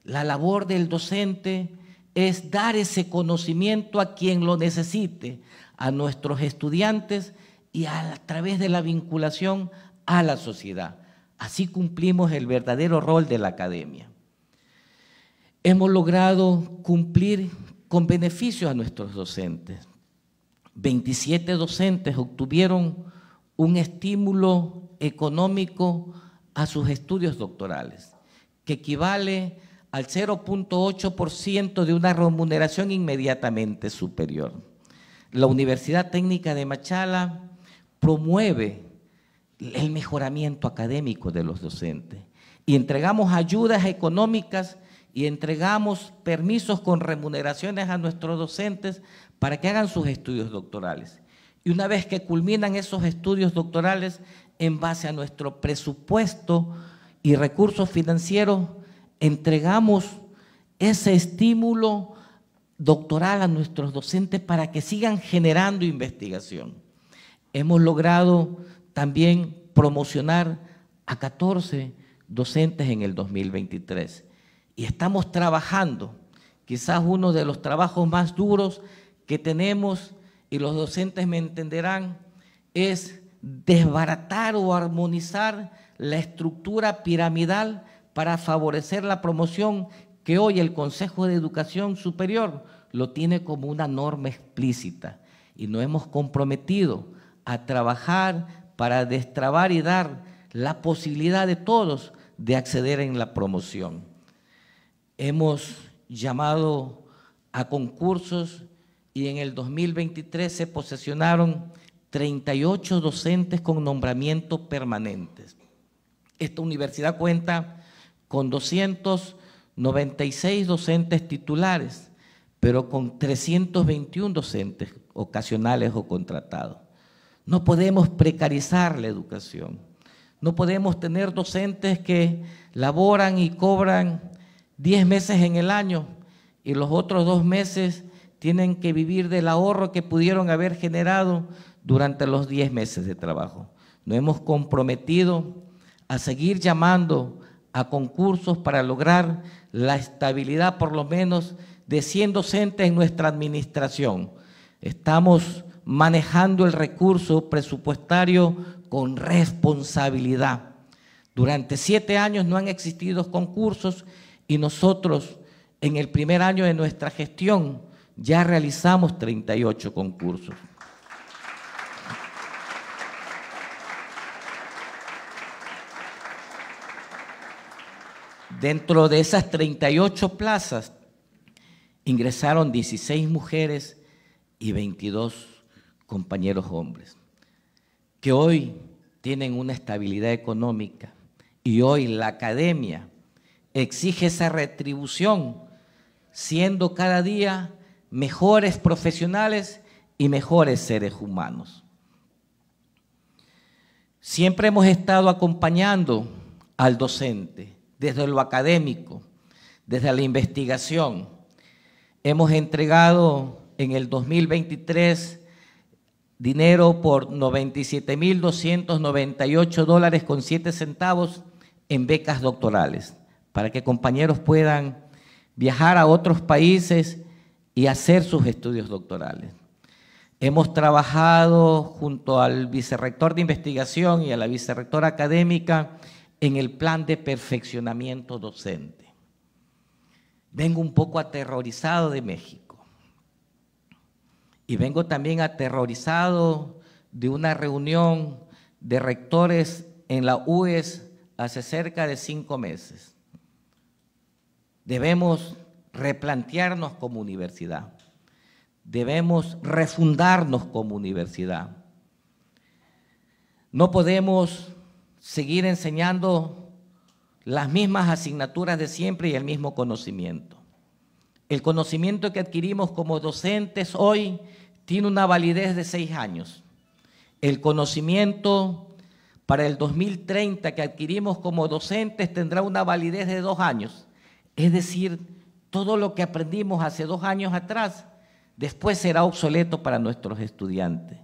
La labor del docente es dar ese conocimiento a quien lo necesite, a nuestros estudiantes y a, través de la vinculación a la sociedad. Así cumplimos el verdadero rol de la academia. Hemos logrado cumplir con beneficio a nuestros docentes. 27 docentes obtuvieron un estímulo económico a sus estudios doctorales, que equivale al 0.8% de una remuneración inmediatamente superior. La Universidad Técnica de Machala promueve el mejoramiento académico de los docentes y entregamos ayudas económicas y entregamos permisos con remuneraciones a nuestros docentes para que hagan sus estudios doctorales. Y una vez que culminan esos estudios doctorales, en base a nuestro presupuesto y recursos financieros, entregamos ese estímulo doctoral a nuestros docentes para que sigan generando investigación. Hemos logrado también promocionar a 14 docentes en el 2023 y estamos trabajando, quizás uno de los trabajos más duros que tenemos y los docentes me entenderán, es desbaratar o armonizar la estructura piramidal para favorecer la promoción que hoy el Consejo de Educación Superior lo tiene como una norma explícita y nos hemos comprometido a trabajar para destrabar y dar la posibilidad de todos de acceder en la promoción. Hemos llamado a concursos y en el 2023 se posesionaron 38 docentes con nombramientos permanentes. Esta universidad cuenta con 296 docentes titulares, pero con 321 docentes ocasionales o contratados. No podemos precarizar la educación. No podemos tener docentes que laboran y cobran 10 meses en el año y los otros dos meses tienen que vivir del ahorro que pudieron haber generado durante los 10 meses de trabajo. Nos hemos comprometido a seguir llamando a concursos para lograr la estabilidad por lo menos de 100 docentes en nuestra administración. Estamos manejando el recurso presupuestario con responsabilidad. Durante siete años no han existido concursos y nosotros en el primer año de nuestra gestión ya realizamos 38 concursos. Dentro de esas 38 plazas ingresaron 16 mujeres y 22 compañeros hombres, que hoy tienen una estabilidad económica y hoy la academia exige esa retribución, siendo cada día mejores profesionales y mejores seres humanos. Siempre hemos estado acompañando al docente, desde lo académico, desde la investigación. Hemos entregado en el 2023 dinero por 97.298 dólares con 7 centavos en becas doctorales, para que compañeros puedan viajar a otros países y hacer sus estudios doctorales. Hemos trabajado junto al vicerrector de investigación y a la vicerrectora académica en el plan de perfeccionamiento docente. Vengo un poco aterrorizado de México y vengo también aterrorizado de una reunión de rectores en la UES hace cerca de cinco meses. Debemos replantearnos como universidad. Debemos refundarnos como universidad. No podemos seguir enseñando las mismas asignaturas de siempre y el mismo conocimiento. El conocimiento que adquirimos como docentes hoy tiene una validez de seis años. El conocimiento para el 2030 que adquirimos como docentes tendrá una validez de dos años. Es decir, todo lo que aprendimos hace dos años atrás después será obsoleto para nuestros estudiantes.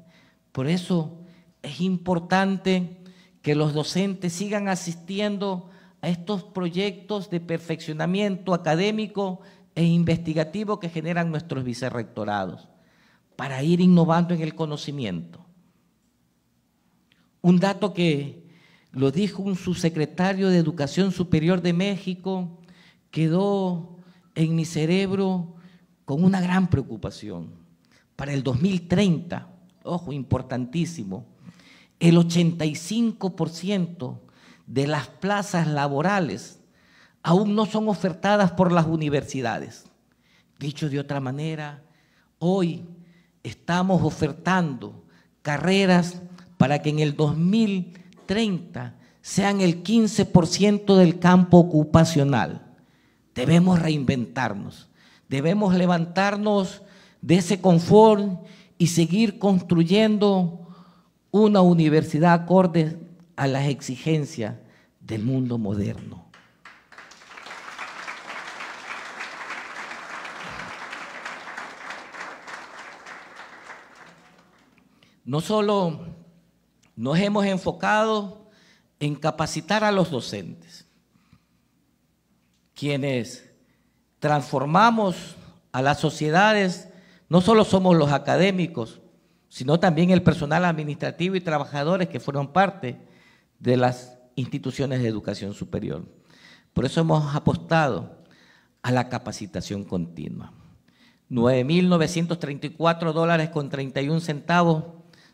Por eso es importante que los docentes sigan asistiendo a estos proyectos de perfeccionamiento académico e investigativo que generan nuestros vicerrectorados para ir innovando en el conocimiento. Un dato que lo dijo un subsecretario de Educación Superior de México quedó en mi cerebro con una gran preocupación. Para el 2030, ojo, importantísimo, el 85% de las plazas laborales aún no son ofertadas por las universidades. Dicho de otra manera, hoy estamos ofertando carreras para que en el 2030 sean el 15% del campo ocupacional. Debemos reinventarnos, debemos levantarnos de ese confort y seguir construyendo una universidad acorde a las exigencias del mundo moderno. No solo nos hemos enfocado en capacitar a los docentes, quienes transformamos a las sociedades, no solo somos los académicos, sino también el personal administrativo y trabajadores que fueron parte de las instituciones de educación superior. Por eso hemos apostado a la capacitación continua. 9.934 dólares con 31 centavos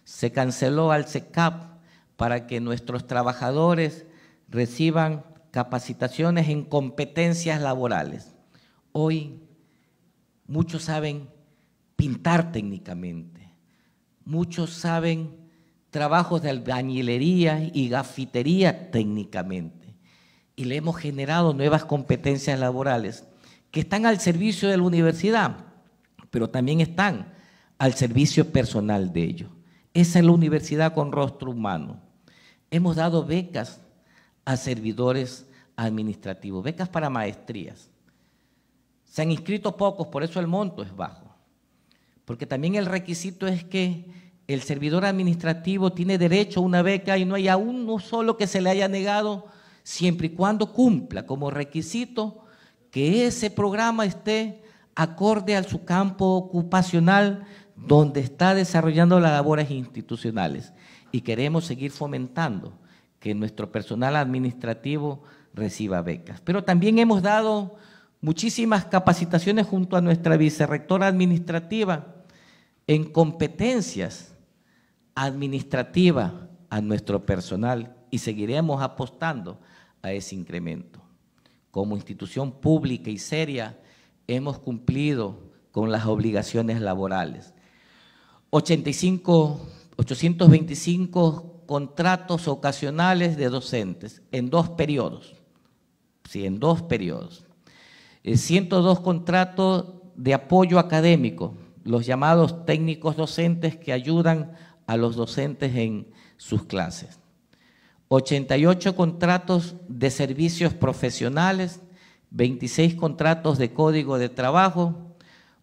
se canceló al SECAP para que nuestros trabajadores reciban capacitaciones en competencias laborales. Hoy muchos saben pintar técnicamente, Muchos saben trabajos de albañilería y gafitería técnicamente. Y le hemos generado nuevas competencias laborales que están al servicio de la universidad, pero también están al servicio personal de ellos. Esa es la universidad con rostro humano. Hemos dado becas a servidores administrativos, becas para maestrías. Se han inscrito pocos, por eso el monto es bajo. Porque también el requisito es que el servidor administrativo tiene derecho a una beca y no haya uno solo que se le haya negado, siempre y cuando cumpla como requisito que ese programa esté acorde a su campo ocupacional donde está desarrollando las labores institucionales. Y queremos seguir fomentando que nuestro personal administrativo reciba becas. Pero también hemos dado muchísimas capacitaciones junto a nuestra vicerrectora administrativa en competencias administrativas a nuestro personal y seguiremos apostando a ese incremento. Como institución pública y seria, hemos cumplido con las obligaciones laborales. 85, 825 contratos ocasionales de docentes en dos periodos, sí, en dos periodos. 102 eh, contratos de apoyo académico, los llamados técnicos docentes que ayudan a los docentes en sus clases. 88 contratos de servicios profesionales, 26 contratos de código de trabajo,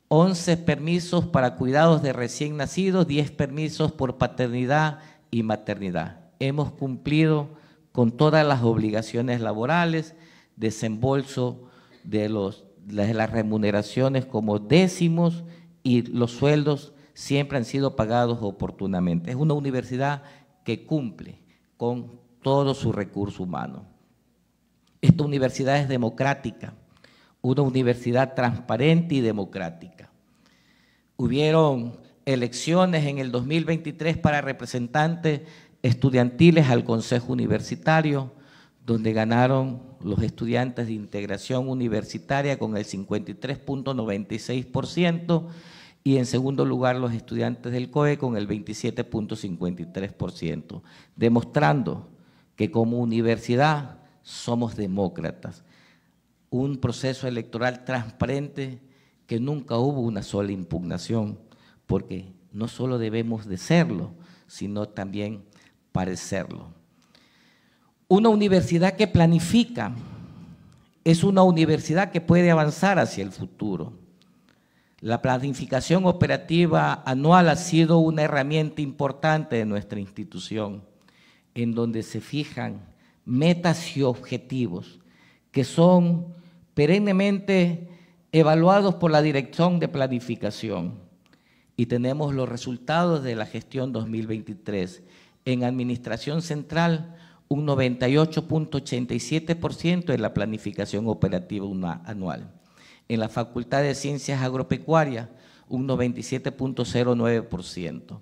11 permisos para cuidados de recién nacidos, 10 permisos por paternidad y maternidad. Hemos cumplido con todas las obligaciones laborales, desembolso de, los, de las remuneraciones como décimos y los sueldos siempre han sido pagados oportunamente. Es una universidad que cumple con todo su recurso humano. Esta universidad es democrática, una universidad transparente y democrática. Hubieron elecciones en el 2023 para representantes estudiantiles al Consejo Universitario, donde ganaron los estudiantes de integración universitaria con el 53.96% y en segundo lugar los estudiantes del COE con el 27.53%, demostrando que como universidad somos demócratas. Un proceso electoral transparente que nunca hubo una sola impugnación, porque no solo debemos de serlo, sino también parecerlo. Una universidad que planifica es una universidad que puede avanzar hacia el futuro la planificación operativa anual ha sido una herramienta importante de nuestra institución, en donde se fijan metas y objetivos que son perennemente evaluados por la Dirección de Planificación. Y tenemos los resultados de la gestión 2023. En Administración Central, un 98.87% de la planificación operativa anual en la Facultad de Ciencias Agropecuarias un 97.09%,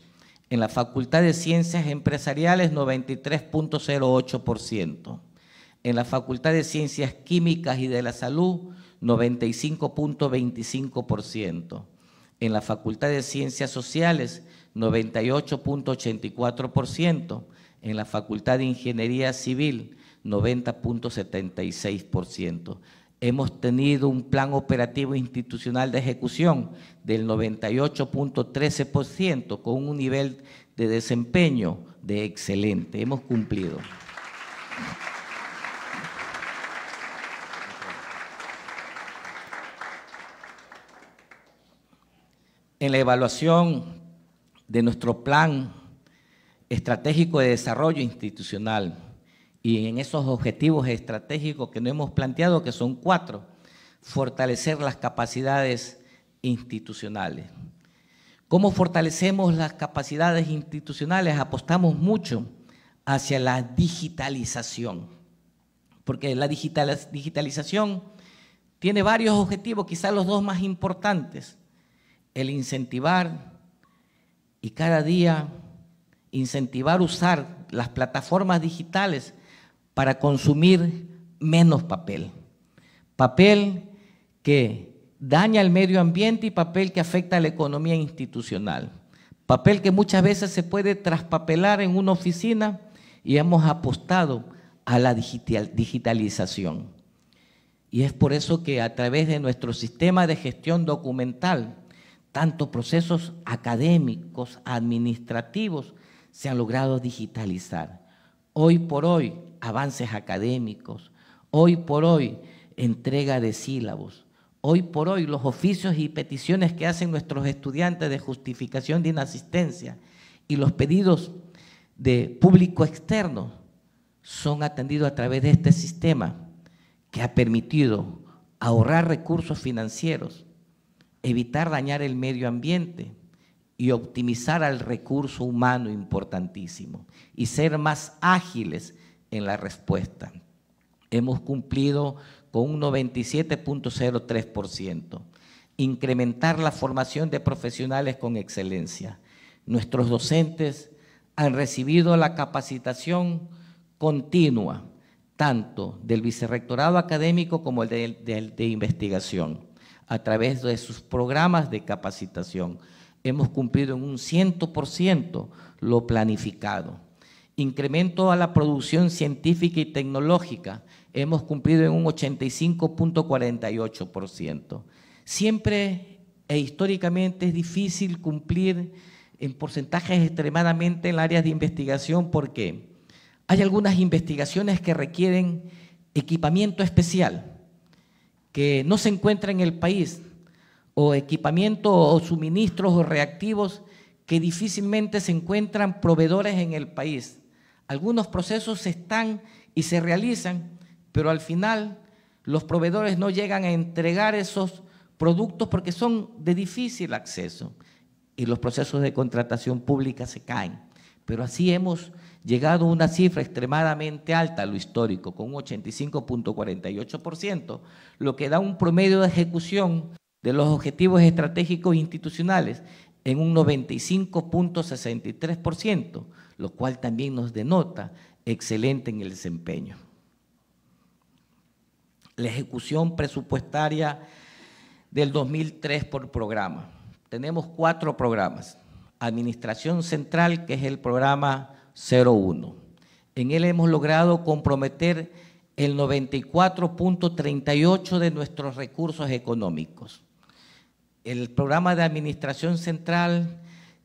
en la Facultad de Ciencias Empresariales 93.08%, en la Facultad de Ciencias Químicas y de la Salud 95.25%, en la Facultad de Ciencias Sociales 98.84%, en la Facultad de Ingeniería Civil 90.76% hemos tenido un plan operativo institucional de ejecución del 98.13% con un nivel de desempeño de excelente. Hemos cumplido. En la evaluación de nuestro plan estratégico de desarrollo institucional, y en esos objetivos estratégicos que nos hemos planteado, que son cuatro, fortalecer las capacidades institucionales. ¿Cómo fortalecemos las capacidades institucionales? Apostamos mucho hacia la digitalización, porque la digitalización tiene varios objetivos, quizás los dos más importantes, el incentivar y cada día incentivar usar las plataformas digitales para consumir menos papel. Papel que daña el medio ambiente y papel que afecta a la economía institucional. Papel que muchas veces se puede traspapelar en una oficina y hemos apostado a la digitalización. Y es por eso que a través de nuestro sistema de gestión documental, tanto procesos académicos, administrativos, se han logrado digitalizar. Hoy por hoy, avances académicos, hoy por hoy entrega de sílabos, hoy por hoy los oficios y peticiones que hacen nuestros estudiantes de justificación de inasistencia y los pedidos de público externo son atendidos a través de este sistema que ha permitido ahorrar recursos financieros, evitar dañar el medio ambiente y optimizar al recurso humano importantísimo y ser más ágiles en la respuesta. Hemos cumplido con un 97.03%. Incrementar la formación de profesionales con excelencia. Nuestros docentes han recibido la capacitación continua, tanto del vicerrectorado académico como el de, investigación, a través de sus programas de capacitación. Hemos cumplido en un 100% lo planificado incremento a la producción científica y tecnológica, hemos cumplido en un 85.48%. Siempre e históricamente es difícil cumplir en porcentajes extremadamente en áreas de investigación porque hay algunas investigaciones que requieren equipamiento especial que no se encuentra en el país o equipamiento o suministros o reactivos que difícilmente se encuentran proveedores en el país. Algunos procesos están y se realizan, pero al final los proveedores no llegan a entregar esos productos porque son de difícil acceso y los procesos de contratación pública se caen. Pero así hemos llegado a una cifra extremadamente alta lo histórico, con un 85.48%, lo que da un promedio de ejecución de los objetivos estratégicos institucionales en un 95.63%, lo cual también nos denota excelente en el desempeño. La ejecución presupuestaria del 2003 por programa. Tenemos cuatro programas. Administración Central, que es el programa 01. En él hemos logrado comprometer el 94.38 de nuestros recursos económicos. El programa de Administración Central,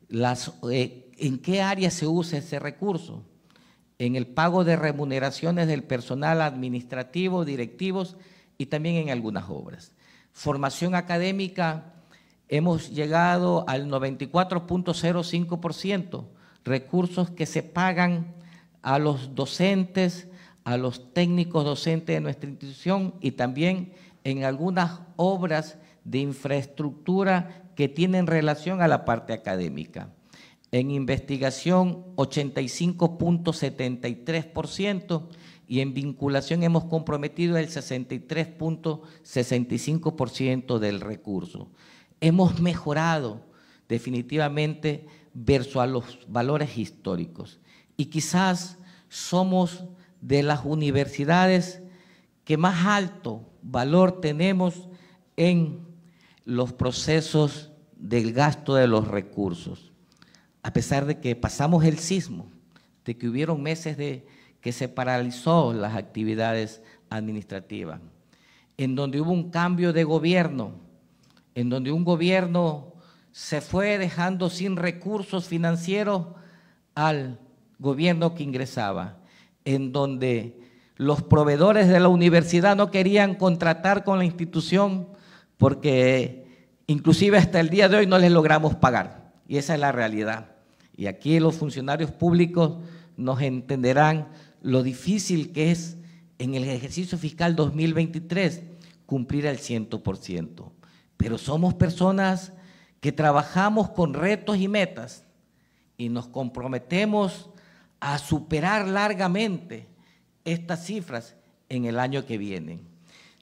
las eh, ¿En qué área se usa ese recurso? En el pago de remuneraciones del personal administrativo, directivos y también en algunas obras. Formación académica, hemos llegado al 94.05%, recursos que se pagan a los docentes, a los técnicos docentes de nuestra institución y también en algunas obras de infraestructura que tienen relación a la parte académica en investigación 85.73% y en vinculación hemos comprometido el 63.65% del recurso. Hemos mejorado definitivamente verso a los valores históricos y quizás somos de las universidades que más alto valor tenemos en los procesos del gasto de los recursos a pesar de que pasamos el sismo, de que hubieron meses de que se paralizó las actividades administrativas, en donde hubo un cambio de gobierno, en donde un gobierno se fue dejando sin recursos financieros al gobierno que ingresaba, en donde los proveedores de la universidad no querían contratar con la institución porque inclusive hasta el día de hoy no les logramos pagar. Y esa es la realidad. Y aquí los funcionarios públicos nos entenderán lo difícil que es en el ejercicio fiscal 2023 cumplir al 100%. Pero somos personas que trabajamos con retos y metas y nos comprometemos a superar largamente estas cifras en el año que viene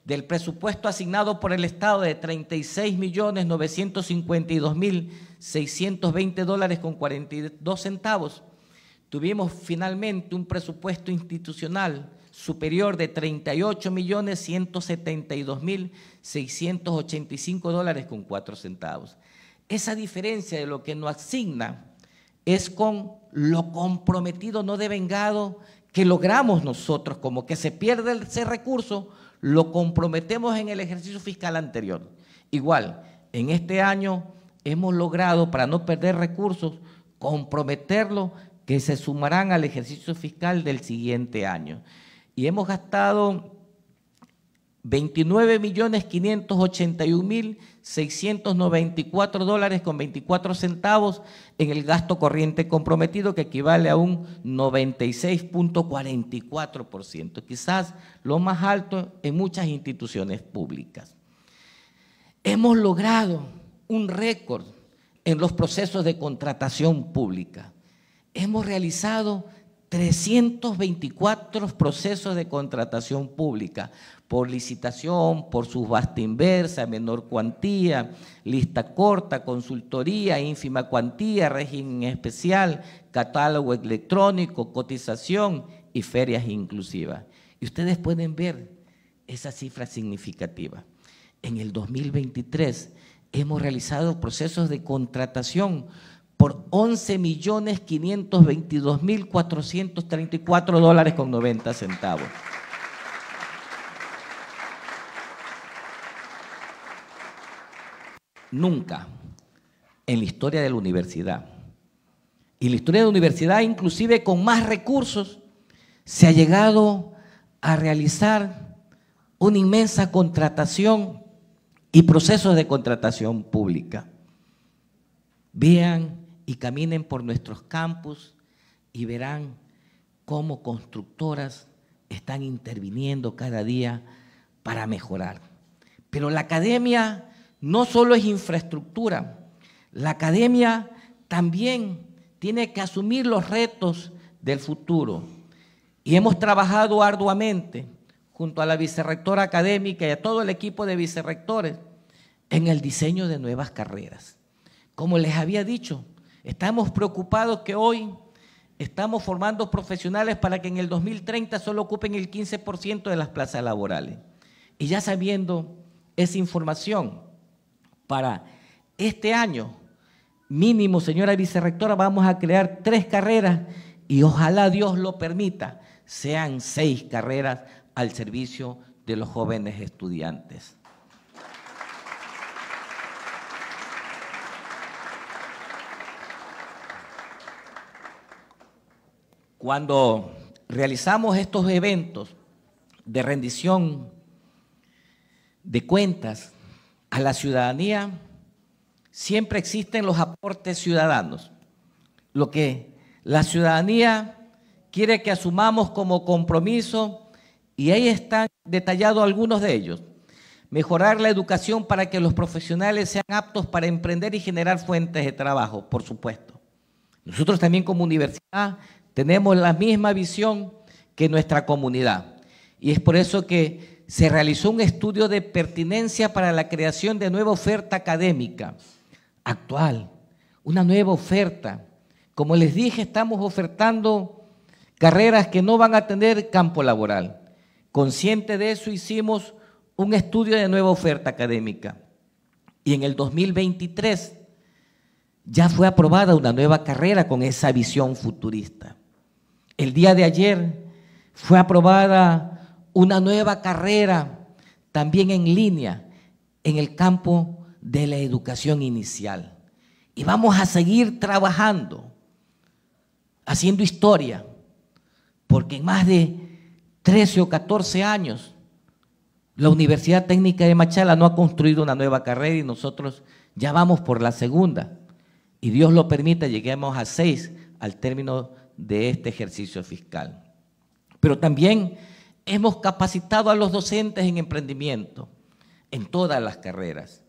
del presupuesto asignado por el Estado de 36.952.620 dólares con 42 centavos, tuvimos finalmente un presupuesto institucional superior de 38.172.685 dólares con 4 centavos. Esa diferencia de lo que nos asigna es con lo comprometido, no devengado, que logramos nosotros, como que se pierde ese recurso lo comprometemos en el ejercicio fiscal anterior. Igual, en este año hemos logrado, para no perder recursos, comprometerlo que se sumarán al ejercicio fiscal del siguiente año. Y hemos gastado 29.581.694 dólares con 24 centavos en el gasto corriente comprometido que equivale a un 96.44%, quizás lo más alto en muchas instituciones públicas. Hemos logrado un récord en los procesos de contratación pública. Hemos realizado 324 procesos de contratación pública por licitación, por subasta inversa, menor cuantía, lista corta, consultoría, ínfima cuantía, régimen especial, catálogo electrónico, cotización y ferias inclusivas. Y ustedes pueden ver esa cifra significativa. En el 2023 hemos realizado procesos de contratación por 11.522.434 dólares con 90 centavos. Nunca en la historia de la universidad, y la historia de la universidad inclusive con más recursos, se ha llegado a realizar una inmensa contratación y procesos de contratación pública. Vean y caminen por nuestros campus y verán cómo constructoras están interviniendo cada día para mejorar. Pero la academia no solo es infraestructura, la academia también tiene que asumir los retos del futuro. Y hemos trabajado arduamente junto a la vicerrectora académica y a todo el equipo de vicerrectores en el diseño de nuevas carreras. Como les había dicho, Estamos preocupados que hoy estamos formando profesionales para que en el 2030 solo ocupen el 15% de las plazas laborales. Y ya sabiendo esa información, para este año mínimo, señora vicerrectora, vamos a crear tres carreras y ojalá Dios lo permita, sean seis carreras al servicio de los jóvenes estudiantes. Cuando realizamos estos eventos de rendición de cuentas a la ciudadanía, siempre existen los aportes ciudadanos, lo que la ciudadanía quiere que asumamos como compromiso y ahí están detallados algunos de ellos. Mejorar la educación para que los profesionales sean aptos para emprender y generar fuentes de trabajo, por supuesto. Nosotros también como universidad tenemos la misma visión que nuestra comunidad. Y es por eso que se realizó un estudio de pertinencia para la creación de nueva oferta académica actual, una nueva oferta. Como les dije, estamos ofertando carreras que no van a tener campo laboral. Consciente de eso, hicimos un estudio de nueva oferta académica. Y en el 2023 ya fue aprobada una nueva carrera con esa visión futurista. El día de ayer fue aprobada una nueva carrera, también en línea, en el campo de la educación inicial. Y vamos a seguir trabajando, haciendo historia, porque en más de 13 o 14 años la Universidad Técnica de Machala no ha construido una nueva carrera y nosotros ya vamos por la segunda. Y Dios lo permita, lleguemos a seis al término de este ejercicio fiscal. Pero también hemos capacitado a los docentes en emprendimiento, en todas las carreras.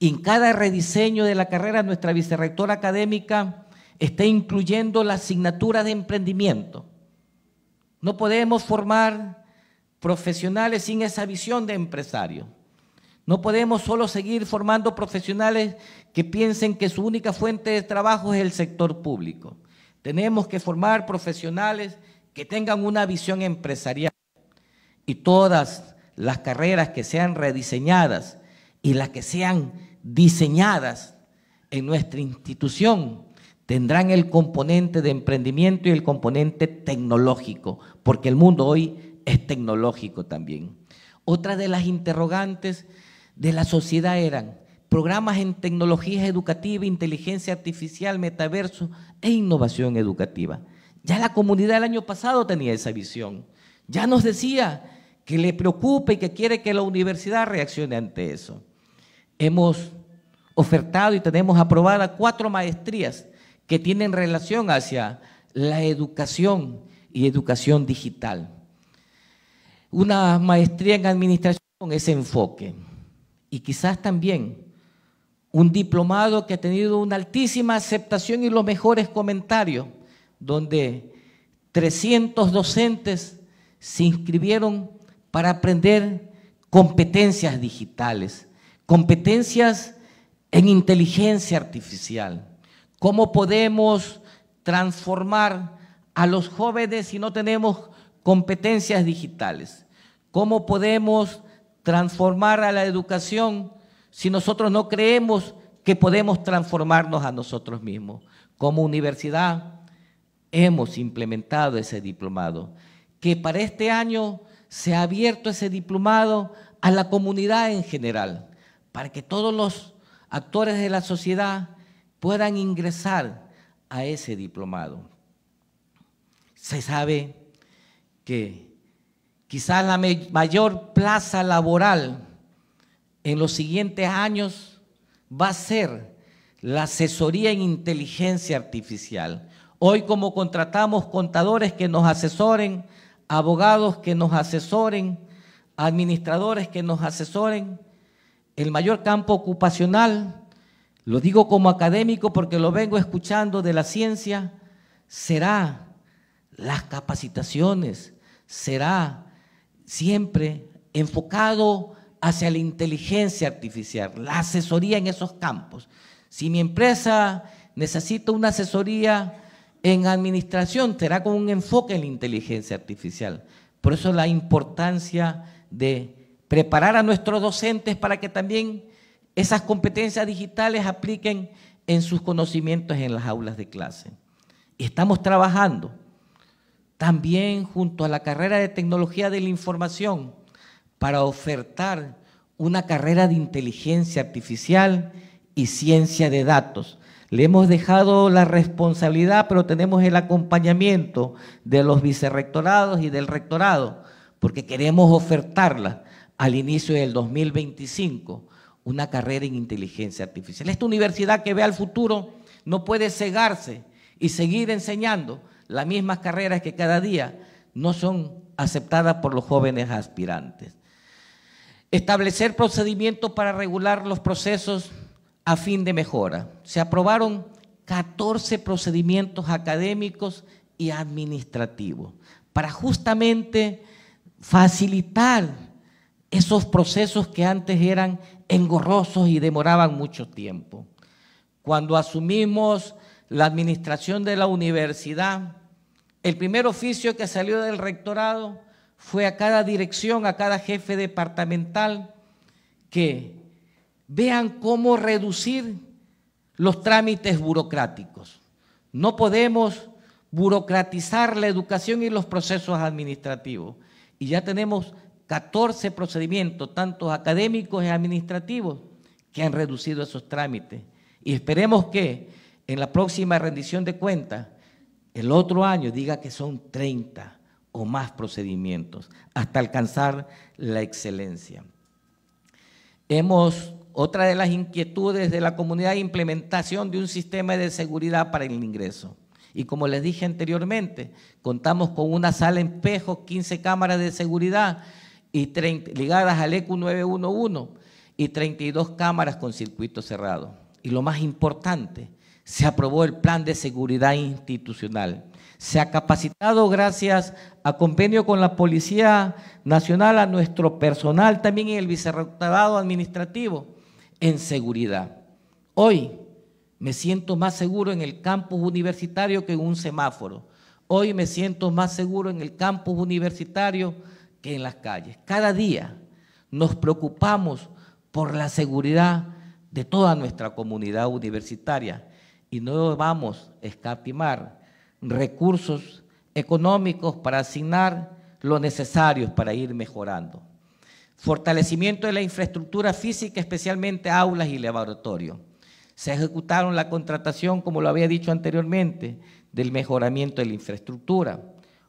en cada rediseño de la carrera, nuestra vicerrectora académica está incluyendo la asignatura de emprendimiento. No podemos formar profesionales sin esa visión de empresario. No podemos solo seguir formando profesionales que piensen que su única fuente de trabajo es el sector público. Tenemos que formar profesionales que tengan una visión empresarial y todas las carreras que sean rediseñadas y las que sean diseñadas en nuestra institución tendrán el componente de emprendimiento y el componente tecnológico, porque el mundo hoy es tecnológico también. Otra de las interrogantes de la sociedad eran, programas en tecnologías educativas, inteligencia artificial, metaverso e innovación educativa. Ya la comunidad el año pasado tenía esa visión. Ya nos decía que le preocupa y que quiere que la universidad reaccione ante eso. Hemos ofertado y tenemos aprobadas cuatro maestrías que tienen relación hacia la educación y educación digital. Una maestría en administración con ese enfoque y quizás también un diplomado que ha tenido una altísima aceptación y los mejores comentarios, donde 300 docentes se inscribieron para aprender competencias digitales, competencias en inteligencia artificial. ¿Cómo podemos transformar a los jóvenes si no tenemos competencias digitales? ¿Cómo podemos transformar a la educación si nosotros no creemos que podemos transformarnos a nosotros mismos? Como universidad hemos implementado ese diplomado, que para este año se ha abierto ese diplomado a la comunidad en general, para que todos los actores de la sociedad puedan ingresar a ese diplomado. Se sabe que quizás la mayor plaza laboral en los siguientes años va a ser la asesoría en inteligencia artificial. Hoy como contratamos contadores que nos asesoren, abogados que nos asesoren, administradores que nos asesoren, el mayor campo ocupacional, lo digo como académico porque lo vengo escuchando de la ciencia, será las capacitaciones, será siempre enfocado hacia la inteligencia artificial, la asesoría en esos campos. Si mi empresa necesita una asesoría en administración, será con un enfoque en la inteligencia artificial. Por eso la importancia de preparar a nuestros docentes para que también esas competencias digitales apliquen en sus conocimientos en las aulas de clase. Y estamos trabajando también junto a la carrera de tecnología de la información para ofertar una carrera de inteligencia artificial y ciencia de datos. Le hemos dejado la responsabilidad, pero tenemos el acompañamiento de los vicerrectorados y del rectorado, porque queremos ofertarla al inicio del 2025, una carrera en inteligencia artificial. Esta universidad que ve al futuro no puede cegarse y seguir enseñando las mismas carreras que cada día no son aceptadas por los jóvenes aspirantes. Establecer procedimientos para regular los procesos a fin de mejora. Se aprobaron 14 procedimientos académicos y administrativos para justamente facilitar esos procesos que antes eran engorrosos y demoraban mucho tiempo. Cuando asumimos la administración de la universidad, el primer oficio que salió del rectorado fue a cada dirección, a cada jefe departamental, que vean cómo reducir los trámites burocráticos. No podemos burocratizar la educación y los procesos administrativos. Y ya tenemos 14 procedimientos, tanto académicos y administrativos, que han reducido esos trámites. Y esperemos que en la próxima rendición de cuentas, el otro año, diga que son 30 o más procedimientos hasta alcanzar la excelencia. Hemos, otra de las inquietudes de la comunidad, implementación de un sistema de seguridad para el ingreso. Y como les dije anteriormente, contamos con una sala en 15 cámaras de seguridad y ligadas al ECU 911 y 32 cámaras con circuito cerrado. Y lo más importante, se aprobó el plan de seguridad institucional se ha capacitado gracias a convenio con la Policía Nacional, a nuestro personal también en el Vicerrectorado Administrativo en seguridad. Hoy me siento más seguro en el campus universitario que en un semáforo. Hoy me siento más seguro en el campus universitario que en las calles. Cada día nos preocupamos por la seguridad de toda nuestra comunidad universitaria y no vamos a escatimar recursos económicos para asignar lo necesario para ir mejorando. Fortalecimiento de la infraestructura física, especialmente aulas y laboratorios. Se ejecutaron la contratación, como lo había dicho anteriormente, del mejoramiento de la infraestructura.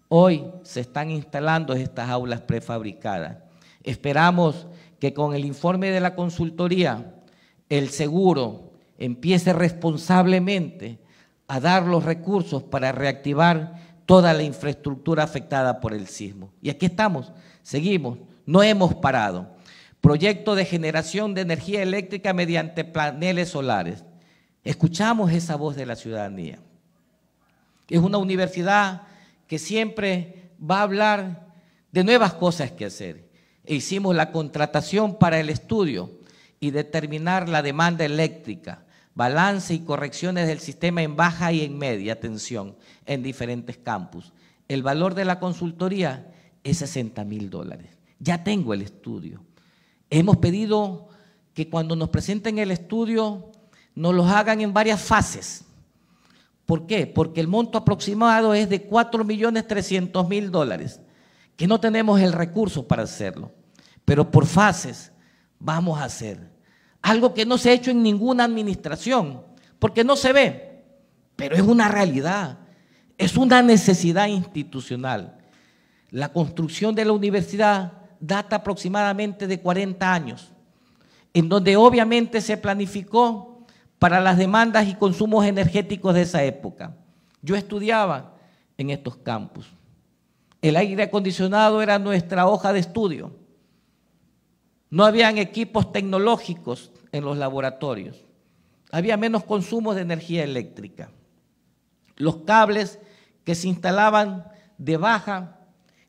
Hoy se están instalando estas aulas prefabricadas. Esperamos que con el informe de la consultoría, el seguro empiece responsablemente a dar los recursos para reactivar toda la infraestructura afectada por el sismo. Y aquí estamos, seguimos, no hemos parado. Proyecto de generación de energía eléctrica mediante paneles solares. Escuchamos esa voz de la ciudadanía. Es una universidad que siempre va a hablar de nuevas cosas que hacer. E hicimos la contratación para el estudio y determinar la demanda eléctrica balance y correcciones del sistema en baja y en media atención, en diferentes campus. El valor de la consultoría es 60 mil dólares. Ya tengo el estudio. Hemos pedido que cuando nos presenten el estudio nos lo hagan en varias fases. ¿Por qué? Porque el monto aproximado es de 4.300.000 millones mil dólares, que no tenemos el recurso para hacerlo, pero por fases vamos a hacer algo que no se ha hecho en ninguna administración, porque no se ve, pero es una realidad, es una necesidad institucional. La construcción de la universidad data aproximadamente de 40 años, en donde obviamente se planificó para las demandas y consumos energéticos de esa época. Yo estudiaba en estos campus. El aire acondicionado era nuestra hoja de estudio no habían equipos tecnológicos en los laboratorios. Había menos consumo de energía eléctrica. Los cables que se instalaban de baja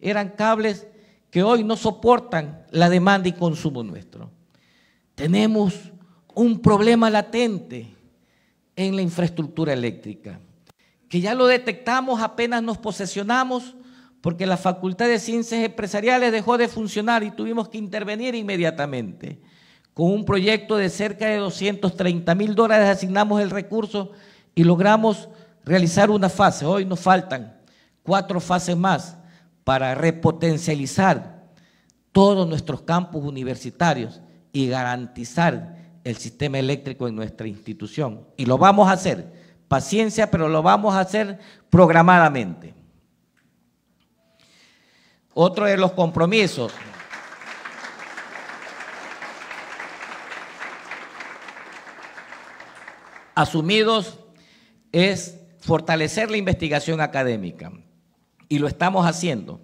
eran cables que hoy no soportan la demanda y consumo nuestro. Tenemos un problema latente en la infraestructura eléctrica, que ya lo detectamos apenas nos posesionamos porque la Facultad de Ciencias Empresariales dejó de funcionar y tuvimos que intervenir inmediatamente. Con un proyecto de cerca de 230 mil dólares asignamos el recurso y logramos realizar una fase. Hoy nos faltan cuatro fases más para repotencializar todos nuestros campus universitarios y garantizar el sistema eléctrico en nuestra institución. Y lo vamos a hacer. Paciencia, pero lo vamos a hacer programadamente. Otro de los compromisos. Asumidos es fortalecer la investigación académica y lo estamos haciendo.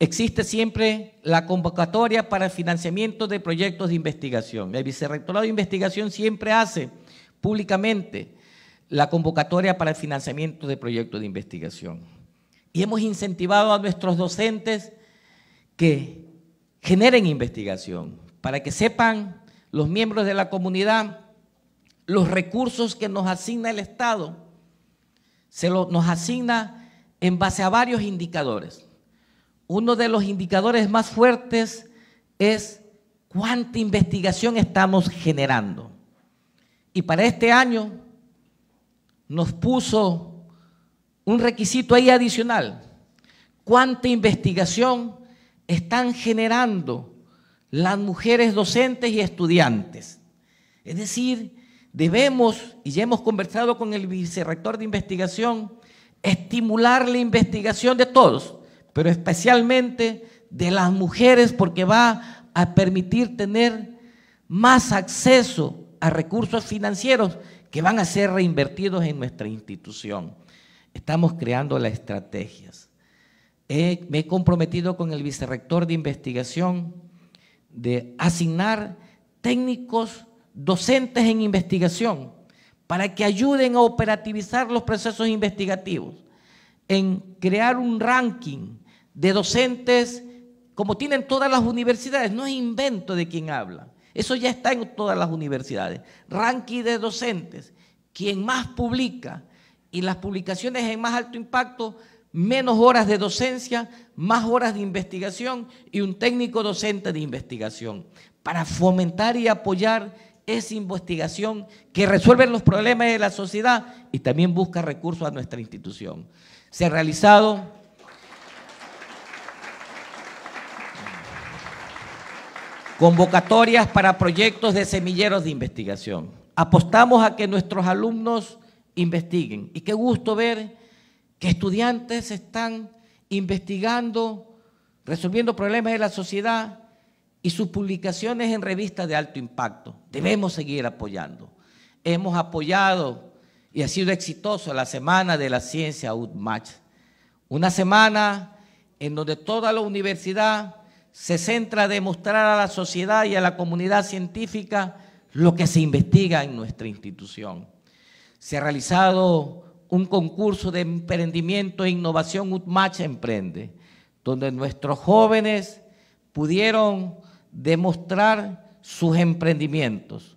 Existe siempre la convocatoria para el financiamiento de proyectos de investigación. El Vicerrectorado de Investigación siempre hace públicamente la convocatoria para el financiamiento de proyectos de investigación. Y hemos incentivado a nuestros docentes que generen investigación, para que sepan los miembros de la comunidad los recursos que nos asigna el Estado. Se lo, nos asigna en base a varios indicadores. Uno de los indicadores más fuertes es cuánta investigación estamos generando. Y para este año nos puso un requisito ahí adicional. ¿Cuánta investigación están generando las mujeres docentes y estudiantes. Es decir, debemos, y ya hemos conversado con el vicerrector de investigación, estimular la investigación de todos, pero especialmente de las mujeres porque va a permitir tener más acceso a recursos financieros que van a ser reinvertidos en nuestra institución. Estamos creando las estrategias me he comprometido con el vicerrector de investigación de asignar técnicos docentes en investigación para que ayuden a operativizar los procesos investigativos, en crear un ranking de docentes como tienen todas las universidades, no es invento de quien habla, eso ya está en todas las universidades, ranking de docentes, quien más publica y las publicaciones en más alto impacto menos horas de docencia, más horas de investigación y un técnico docente de investigación para fomentar y apoyar esa investigación que resuelve los problemas de la sociedad y también busca recursos a nuestra institución. Se ha realizado convocatorias para proyectos de semilleros de investigación. Apostamos a que nuestros alumnos investiguen y qué gusto ver que estudiantes están investigando, resolviendo problemas de la sociedad y sus publicaciones en revistas de alto impacto. Debemos seguir apoyando. Hemos apoyado y ha sido exitoso la Semana de la Ciencia UDMACH, Una semana en donde toda la universidad se centra a demostrar a la sociedad y a la comunidad científica lo que se investiga en nuestra institución. Se ha realizado un concurso de emprendimiento e innovación Utmacha Emprende, donde nuestros jóvenes pudieron demostrar sus emprendimientos.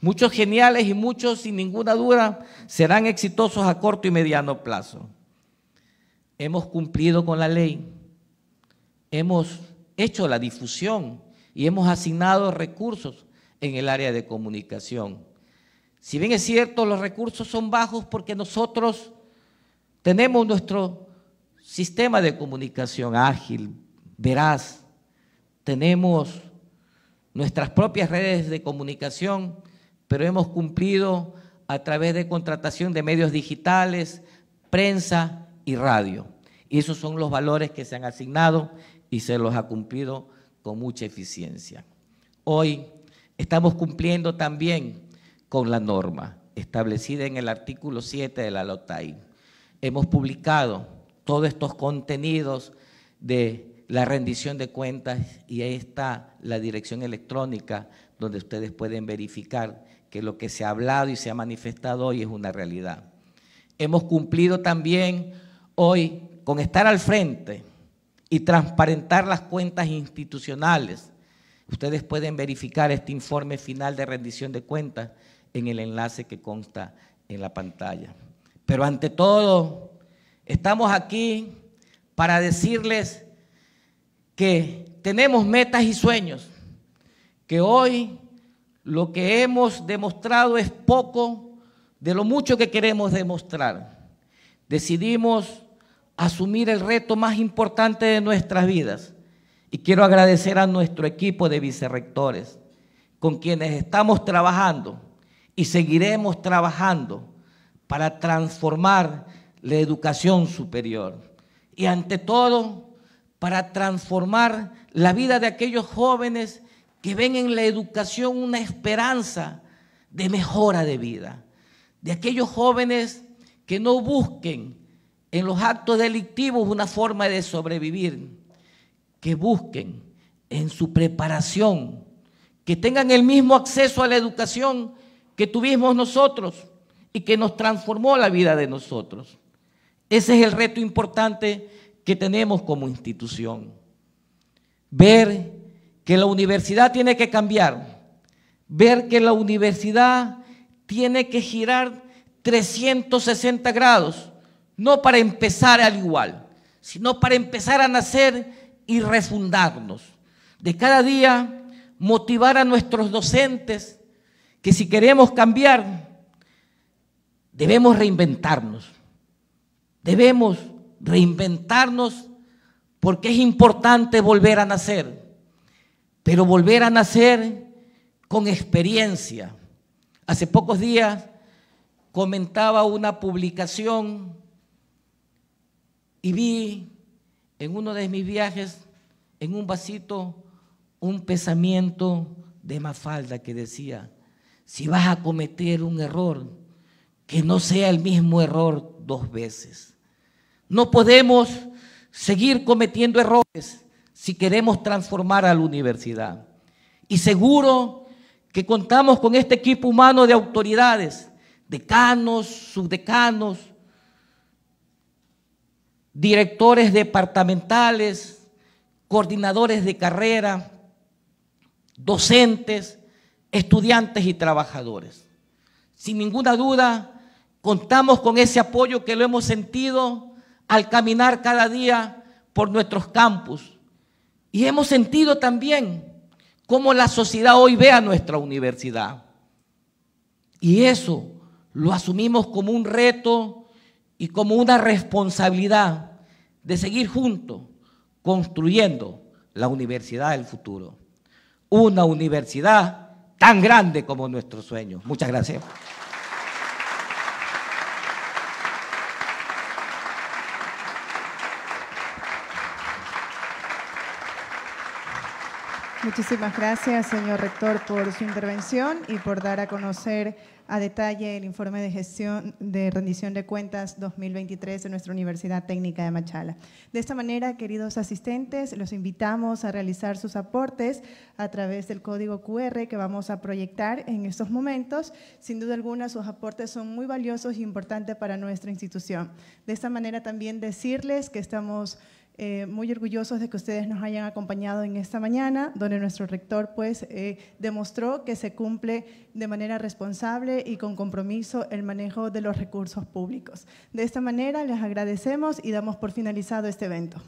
Muchos geniales y muchos, sin ninguna duda, serán exitosos a corto y mediano plazo. Hemos cumplido con la ley, hemos hecho la difusión y hemos asignado recursos en el área de comunicación. Si bien es cierto, los recursos son bajos porque nosotros tenemos nuestro sistema de comunicación ágil, veraz, tenemos nuestras propias redes de comunicación, pero hemos cumplido a través de contratación de medios digitales, prensa y radio. Y esos son los valores que se han asignado y se los ha cumplido con mucha eficiencia. Hoy estamos cumpliendo también con la norma establecida en el artículo 7 de la LOTAI. Hemos publicado todos estos contenidos de la rendición de cuentas y ahí está la dirección electrónica donde ustedes pueden verificar que lo que se ha hablado y se ha manifestado hoy es una realidad. Hemos cumplido también hoy con estar al frente y transparentar las cuentas institucionales. Ustedes pueden verificar este informe final de rendición de cuentas en el enlace que consta en la pantalla. Pero ante todo, estamos aquí para decirles que tenemos metas y sueños, que hoy lo que hemos demostrado es poco de lo mucho que queremos demostrar. Decidimos asumir el reto más importante de nuestras vidas y quiero agradecer a nuestro equipo de vicerrectores con quienes estamos trabajando y seguiremos trabajando para transformar la educación superior y ante todo para transformar la vida de aquellos jóvenes que ven en la educación una esperanza de mejora de vida, de aquellos jóvenes que no busquen en los actos delictivos una forma de sobrevivir, que busquen en su preparación, que tengan el mismo acceso a la educación que tuvimos nosotros y que nos transformó la vida de nosotros. Ese es el reto importante que tenemos como institución. Ver que la universidad tiene que cambiar, ver que la universidad tiene que girar 360 grados, no para empezar al igual, sino para empezar a nacer y refundarnos. De cada día motivar a nuestros docentes que si queremos cambiar, debemos reinventarnos. Debemos reinventarnos porque es importante volver a nacer, pero volver a nacer con experiencia. Hace pocos días comentaba una publicación y vi en uno de mis viajes, en un vasito, un pensamiento de Mafalda que decía, si vas a cometer un error, que no sea el mismo error dos veces. No podemos seguir cometiendo errores si queremos transformar a la universidad. Y seguro que contamos con este equipo humano de autoridades, decanos, subdecanos, directores departamentales, coordinadores de carrera, docentes, estudiantes y trabajadores. Sin ninguna duda, contamos con ese apoyo que lo hemos sentido al caminar cada día por nuestros campus. Y hemos sentido también cómo la sociedad hoy ve a nuestra universidad. Y eso lo asumimos como un reto y como una responsabilidad de seguir juntos construyendo la universidad del futuro. Una universidad tan grande como nuestro sueño. Muchas gracias. Muchísimas gracias, señor rector, por su intervención y por dar a conocer a detalle el informe de gestión de rendición de cuentas 2023 de nuestra Universidad Técnica de Machala. De esta manera, queridos asistentes, los invitamos a realizar sus aportes a través del código QR que vamos a proyectar en estos momentos. Sin duda alguna, sus aportes son muy valiosos e importantes para nuestra institución. De esta manera, también decirles que estamos eh, muy orgullosos de que ustedes nos hayan acompañado en esta mañana, donde nuestro rector pues eh, demostró que se cumple de manera responsable y con compromiso el manejo de los recursos públicos. De esta manera les agradecemos y damos por finalizado este evento.